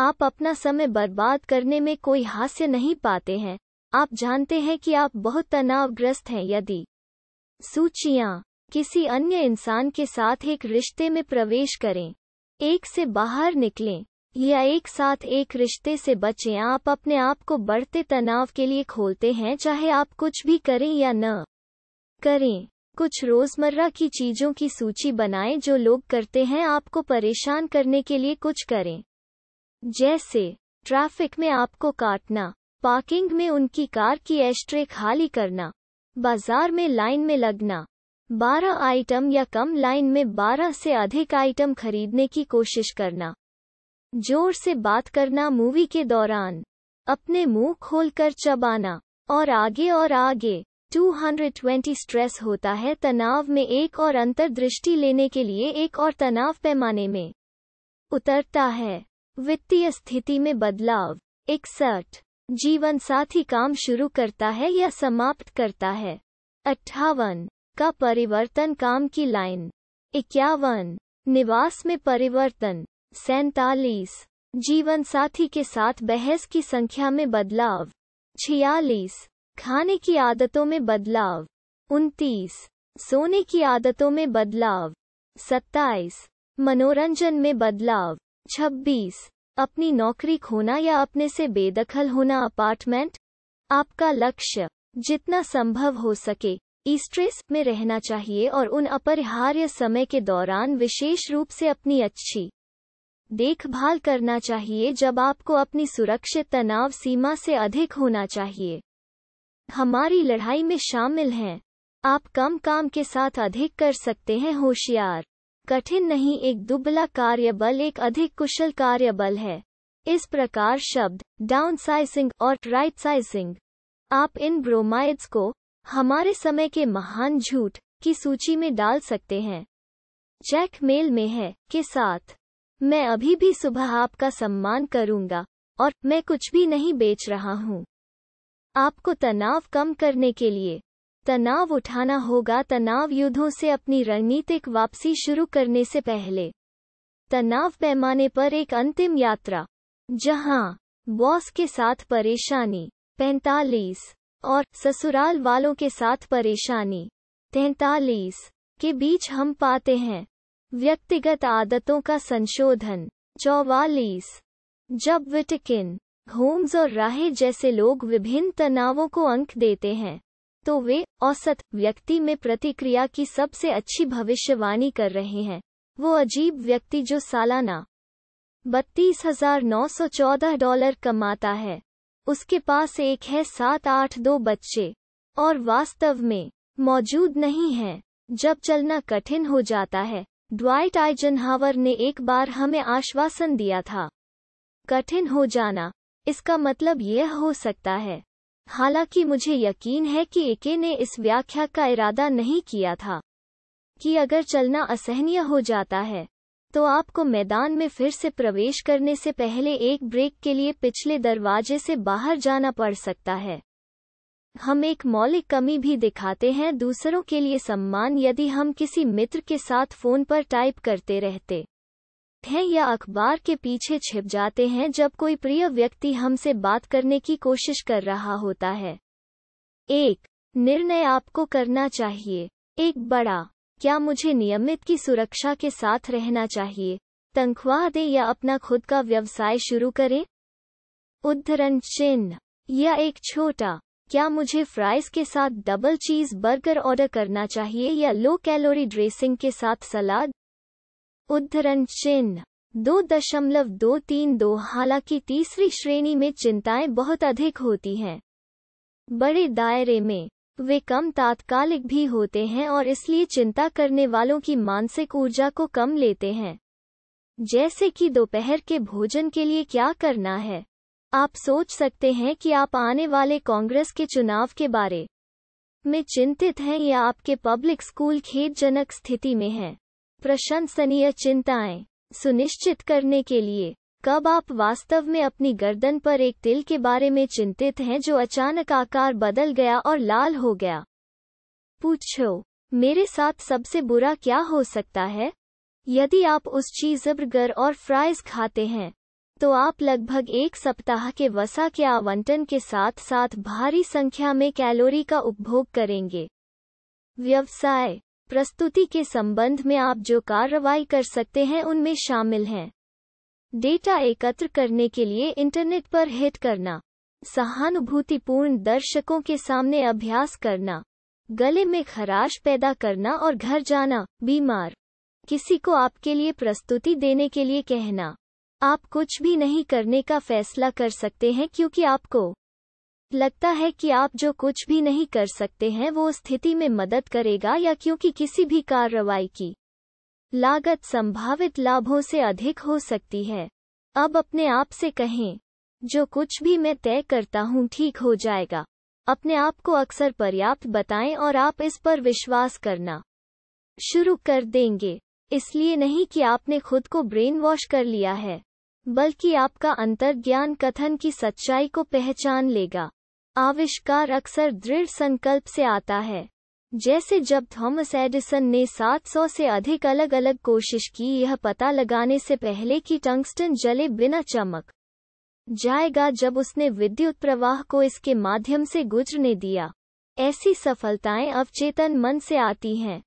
आप अपना समय बर्बाद करने में कोई हास्य नहीं पाते हैं आप जानते हैं कि आप बहुत तनावग्रस्त हैं यदि सूचियाँ किसी अन्य इंसान के साथ एक रिश्ते में प्रवेश करें एक से बाहर निकलें या एक साथ एक रिश्ते से बचें आप अपने आप को बढ़ते तनाव के लिए खोलते हैं चाहे आप कुछ भी करें या न करें कुछ रोजमर्रा की चीजों की सूची बनाएं जो लोग करते हैं आपको परेशान करने के लिए कुछ करें जैसे ट्रैफिक में आपको काटना पार्किंग में उनकी कार की एस्ट्रे खाली करना बाजार में लाइन में लगना बारह आइटम या कम लाइन में बारह से अधिक आइटम खरीदने की कोशिश करना जोर से बात करना मूवी के दौरान अपने मुंह खोलकर चबाना और आगे और आगे 220 स्ट्रेस होता है तनाव में एक और अंतर्दृष्टि लेने के लिए एक और तनाव पैमाने में उतरता है वित्तीय स्थिति में बदलाव इकसठ जीवन साथी काम शुरू करता है या समाप्त करता है अट्ठावन का परिवर्तन काम की लाइन इक्यावन निवास में परिवर्तन सैतालीस जीवन साथी के साथ बहस की संख्या में बदलाव छियालीस खाने की आदतों में बदलाव उनतीस सोने की आदतों में बदलाव सत्ताईस मनोरंजन में बदलाव छब्बीस अपनी नौकरी खोना या अपने से बेदखल होना अपार्टमेंट आपका लक्ष्य जितना संभव हो सके ईस्ट्रेस में रहना चाहिए और उन अपरिहार्य समय के दौरान विशेष रूप से अपनी अच्छी देखभाल करना चाहिए जब आपको अपनी सुरक्षित तनाव सीमा से अधिक होना चाहिए हमारी लड़ाई में शामिल हैं आप कम काम के साथ अधिक कर सकते हैं होशियार कठिन नहीं एक दुबला कार्यबल एक अधिक कुशल कार्यबल है इस प्रकार शब्द डाउनसाइजिंग और राइट साइजिंग आप इन ब्रोमाइड्स को हमारे समय के महान झूठ की सूची में डाल सकते हैं जैक मेल में है के साथ मैं अभी भी सुबह आपका सम्मान करूंगा और मैं कुछ भी नहीं बेच रहा हूं आपको तनाव कम करने के लिए तनाव उठाना होगा तनाव युद्धों से अपनी रणनीतिक वापसी शुरू करने से पहले तनाव पैमाने पर एक अंतिम यात्रा जहां बॉस के साथ परेशानी पैंतालीस और ससुराल वालों के साथ परेशानी तैतालीस के बीच हम पाते हैं व्यक्तिगत आदतों का संशोधन चौवालीस जब विटकिन होम्स और राहे जैसे लोग विभिन्न तनावों को अंक देते हैं तो वे औसत व्यक्ति में प्रतिक्रिया की सबसे अच्छी भविष्यवाणी कर रहे हैं वो अजीब व्यक्ति जो सालाना बत्तीस हजार नौ सौ चौदह डॉलर कमाता है उसके पास एक है सात आठ दो बच्चे और वास्तव में मौजूद नहीं है जब चलना कठिन हो जाता है ड्वाइट आइजनहावर ने एक बार हमें आश्वासन दिया था कठिन हो जाना इसका मतलब यह हो सकता है हालांकि मुझे यकीन है कि एके ने इस व्याख्या का इरादा नहीं किया था कि अगर चलना असहनीय हो जाता है तो आपको मैदान में फिर से प्रवेश करने से पहले एक ब्रेक के लिए पिछले दरवाजे से बाहर जाना पड़ सकता है हम एक मौलिक कमी भी दिखाते हैं दूसरों के लिए सम्मान यदि हम किसी मित्र के साथ फोन पर टाइप करते रहते हैं या अखबार के पीछे छिप जाते हैं जब कोई प्रिय व्यक्ति हमसे बात करने की कोशिश कर रहा होता है एक निर्णय आपको करना चाहिए एक बड़ा क्या मुझे नियमित की सुरक्षा के साथ रहना चाहिए तनख्वाह दे या अपना खुद का व्यवसाय शुरू करें उद्धरण चिन्ह या एक छोटा क्या मुझे फ्राइज के साथ डबल चीज बर्गर ऑर्डर करना चाहिए या लो कैलोरी ड्रेसिंग के साथ सलाद उद्धरण चिन्ह दो दशमलव दो तीन दो हालांकि तीसरी श्रेणी में चिंताएं बहुत अधिक होती हैं बड़े दायरे में वे कम तात्कालिक भी होते हैं और इसलिए चिंता करने वालों की मानसिक ऊर्जा को कम लेते हैं जैसे कि दोपहर के भोजन के लिए क्या करना है आप सोच सकते हैं कि आप आने वाले कांग्रेस के चुनाव के बारे में चिंतित हैं या आपके पब्लिक स्कूल खेदजनक स्थिति में हैं प्रशंसनीय चिंताएं सुनिश्चित करने के लिए कब आप वास्तव में अपनी गर्दन पर एक तिल के बारे में चिंतित हैं जो अचानक आकार बदल गया और लाल हो गया पूछो मेरे साथ सबसे बुरा क्या हो सकता है यदि आप उस चीज बर्गर और फ्राइज खाते हैं तो आप लगभग एक सप्ताह के वसा के आवंटन के साथ साथ भारी संख्या में कैलोरी का उपभोग करेंगे व्यवसाय प्रस्तुति के संबंध में आप जो कार्रवाई कर सकते हैं उनमें शामिल हैं डेटा एकत्र करने के लिए इंटरनेट पर हिट करना सहानुभूतिपूर्ण दर्शकों के सामने अभ्यास करना गले में खराश पैदा करना और घर जाना बीमार किसी को आपके लिए प्रस्तुति देने के लिए कहना आप कुछ भी नहीं करने का फैसला कर सकते हैं क्योंकि आपको लगता है कि आप जो कुछ भी नहीं कर सकते हैं वो स्थिति में मदद करेगा या क्योंकि किसी भी कार्रवाई की लागत संभावित लाभों से अधिक हो सकती है अब अपने आप से कहें जो कुछ भी मैं तय करता हूँ ठीक हो जाएगा अपने आप को अक्सर पर्याप्त बताएं और आप इस पर विश्वास करना शुरू कर देंगे इसलिए नहीं कि आपने खुद को ब्रेन वॉश कर लिया है बल्कि आपका अंतर्ज्ञान कथन की सच्चाई को पहचान लेगा आविष्कार अक्सर दृढ़ संकल्प से आता है जैसे जब थॉमस एडिसन ने 700 से अधिक अलग अलग कोशिश की यह पता लगाने से पहले कि टंगस्टन जले बिना चमक जाएगा जब उसने विद्युत प्रवाह को इसके माध्यम से गुजरने दिया ऐसी सफलताएं अवचेतन मन से आती हैं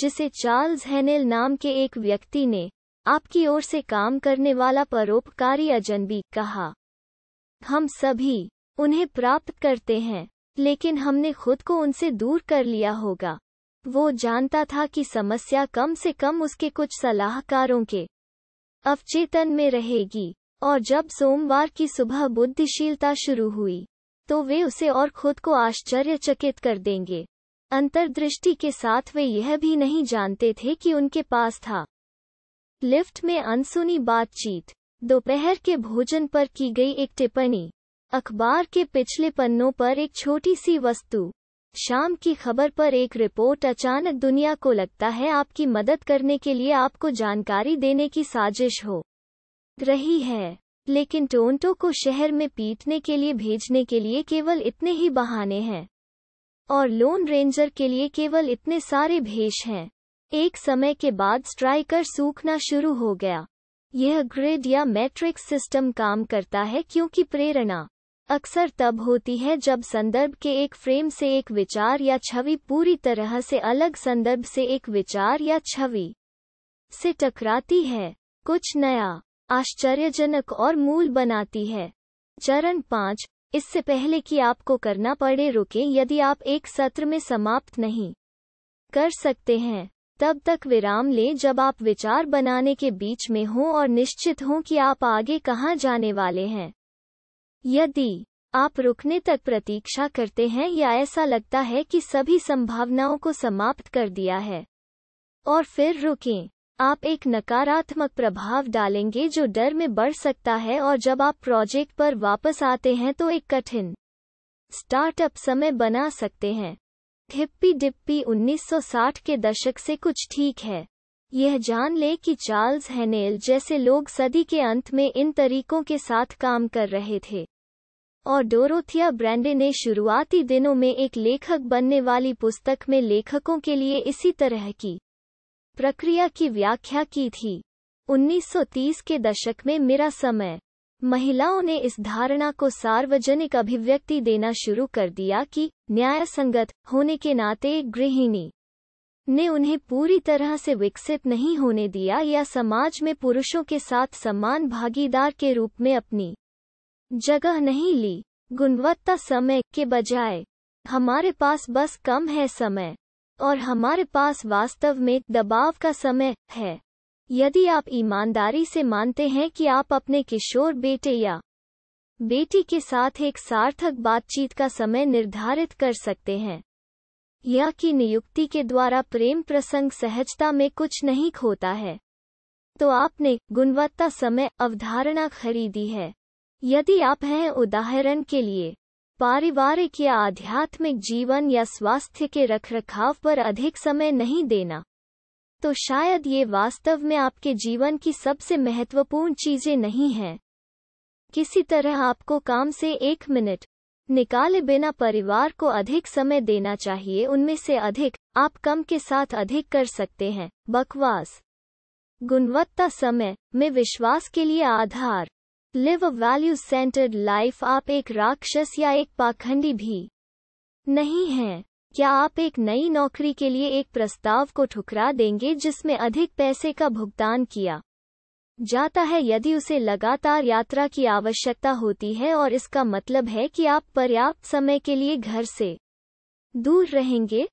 जिसे चार्ल्स हैनेल नाम के एक व्यक्ति ने आपकी ओर से काम करने वाला परोपकारी अजनबी कहा हम सभी उन्हें प्राप्त करते हैं लेकिन हमने खुद को उनसे दूर कर लिया होगा वो जानता था कि समस्या कम से कम उसके कुछ सलाहकारों के अवचेतन में रहेगी और जब सोमवार की सुबह बुद्धिशीलता शुरू हुई तो वे उसे और खुद को आश्चर्यचकित कर देंगे अंतर्दृष्टि के साथ वे यह भी नहीं जानते थे कि उनके पास था लिफ्ट में अनसुनी बातचीत दोपहर के भोजन पर की गई एक टिप्पणी अखबार के पिछले पन्नों पर एक छोटी सी वस्तु शाम की खबर पर एक रिपोर्ट अचानक दुनिया को लगता है आपकी मदद करने के लिए आपको जानकारी देने की साजिश हो रही है लेकिन टोंटो को शहर में पीटने के लिए भेजने के लिए केवल इतने ही बहाने हैं और लोन रेंजर के लिए केवल इतने सारे भेष हैं एक समय के बाद स्ट्राइकर सूखना शुरू हो गया यह ग्रिड या मैट्रिक्स सिस्टम काम करता है क्योंकि प्रेरणा अक्सर तब होती है जब संदर्भ के एक फ्रेम से एक विचार या छवि पूरी तरह से अलग संदर्भ से एक विचार या छवि से टकराती है कुछ नया आश्चर्यजनक और मूल बनाती है चरण पाँच इससे पहले कि आपको करना पड़े रुकें यदि आप एक सत्र में समाप्त नहीं कर सकते हैं तब तक विराम लें जब आप विचार बनाने के बीच में हों और निश्चित हों कि आप आगे कहाँ जाने वाले हैं यदि आप रुकने तक प्रतीक्षा करते हैं या ऐसा लगता है कि सभी संभावनाओं को समाप्त कर दिया है और फिर रुकें आप एक नकारात्मक प्रभाव डालेंगे जो डर में बढ़ सकता है और जब आप प्रोजेक्ट पर वापस आते हैं तो एक कठिन स्टार्टअप समय बना सकते हैं हिप्पी डिप्पी 1960 के दशक से कुछ ठीक है यह जान ले कि चार्ल्स हैनेल जैसे लोग सदी के अंत में इन तरीकों के साथ काम कर रहे थे और डोरोथिया ब्रैंडे ने शुरुआती दिनों में एक लेखक बनने वाली पुस्तक में लेखकों के लिए इसी तरह की प्रक्रिया की व्याख्या की थी 1930 के दशक में मेरा समय महिलाओं ने इस धारणा को सार्वजनिक अभिव्यक्ति देना शुरू कर दिया कि न्यायसंगत होने के नाते एक गृहिणी ने उन्हें पूरी तरह से विकसित नहीं होने दिया या समाज में पुरुषों के साथ समान भागीदार के रूप में अपनी जगह नहीं ली गुणवत्ता समय के बजाय हमारे पास बस कम है समय और हमारे पास वास्तव में दबाव का समय है यदि आप ईमानदारी से मानते हैं कि आप अपने किशोर बेटे या बेटी के साथ एक सार्थक बातचीत का समय निर्धारित कर सकते हैं या कि नियुक्ति के द्वारा प्रेम प्रसंग सहजता में कुछ नहीं खोता है तो आपने गुणवत्ता समय अवधारणा खरीदी है यदि आप हैं उदाहरण के लिए पारिवारिक या आध्यात्मिक जीवन या स्वास्थ्य के रखरखाव पर अधिक समय नहीं देना तो शायद ये वास्तव में आपके जीवन की सबसे महत्वपूर्ण चीजें नहीं हैं किसी तरह आपको काम से एक मिनट निकाले बिना परिवार को अधिक समय देना चाहिए उनमें से अधिक आप कम के साथ अधिक कर सकते हैं बकवास गुणवत्ता समय में विश्वास के लिए आधार live a value centred life आप एक राक्षस या एक पाखंडी भी नहीं हैं क्या आप एक नई नौकरी के लिए एक प्रस्ताव को ठुकरा देंगे जिसमें अधिक पैसे का भुगतान किया जाता है यदि उसे लगातार यात्रा की आवश्यकता होती है और इसका मतलब है कि आप पर्याप्त समय के लिए घर से दूर रहेंगे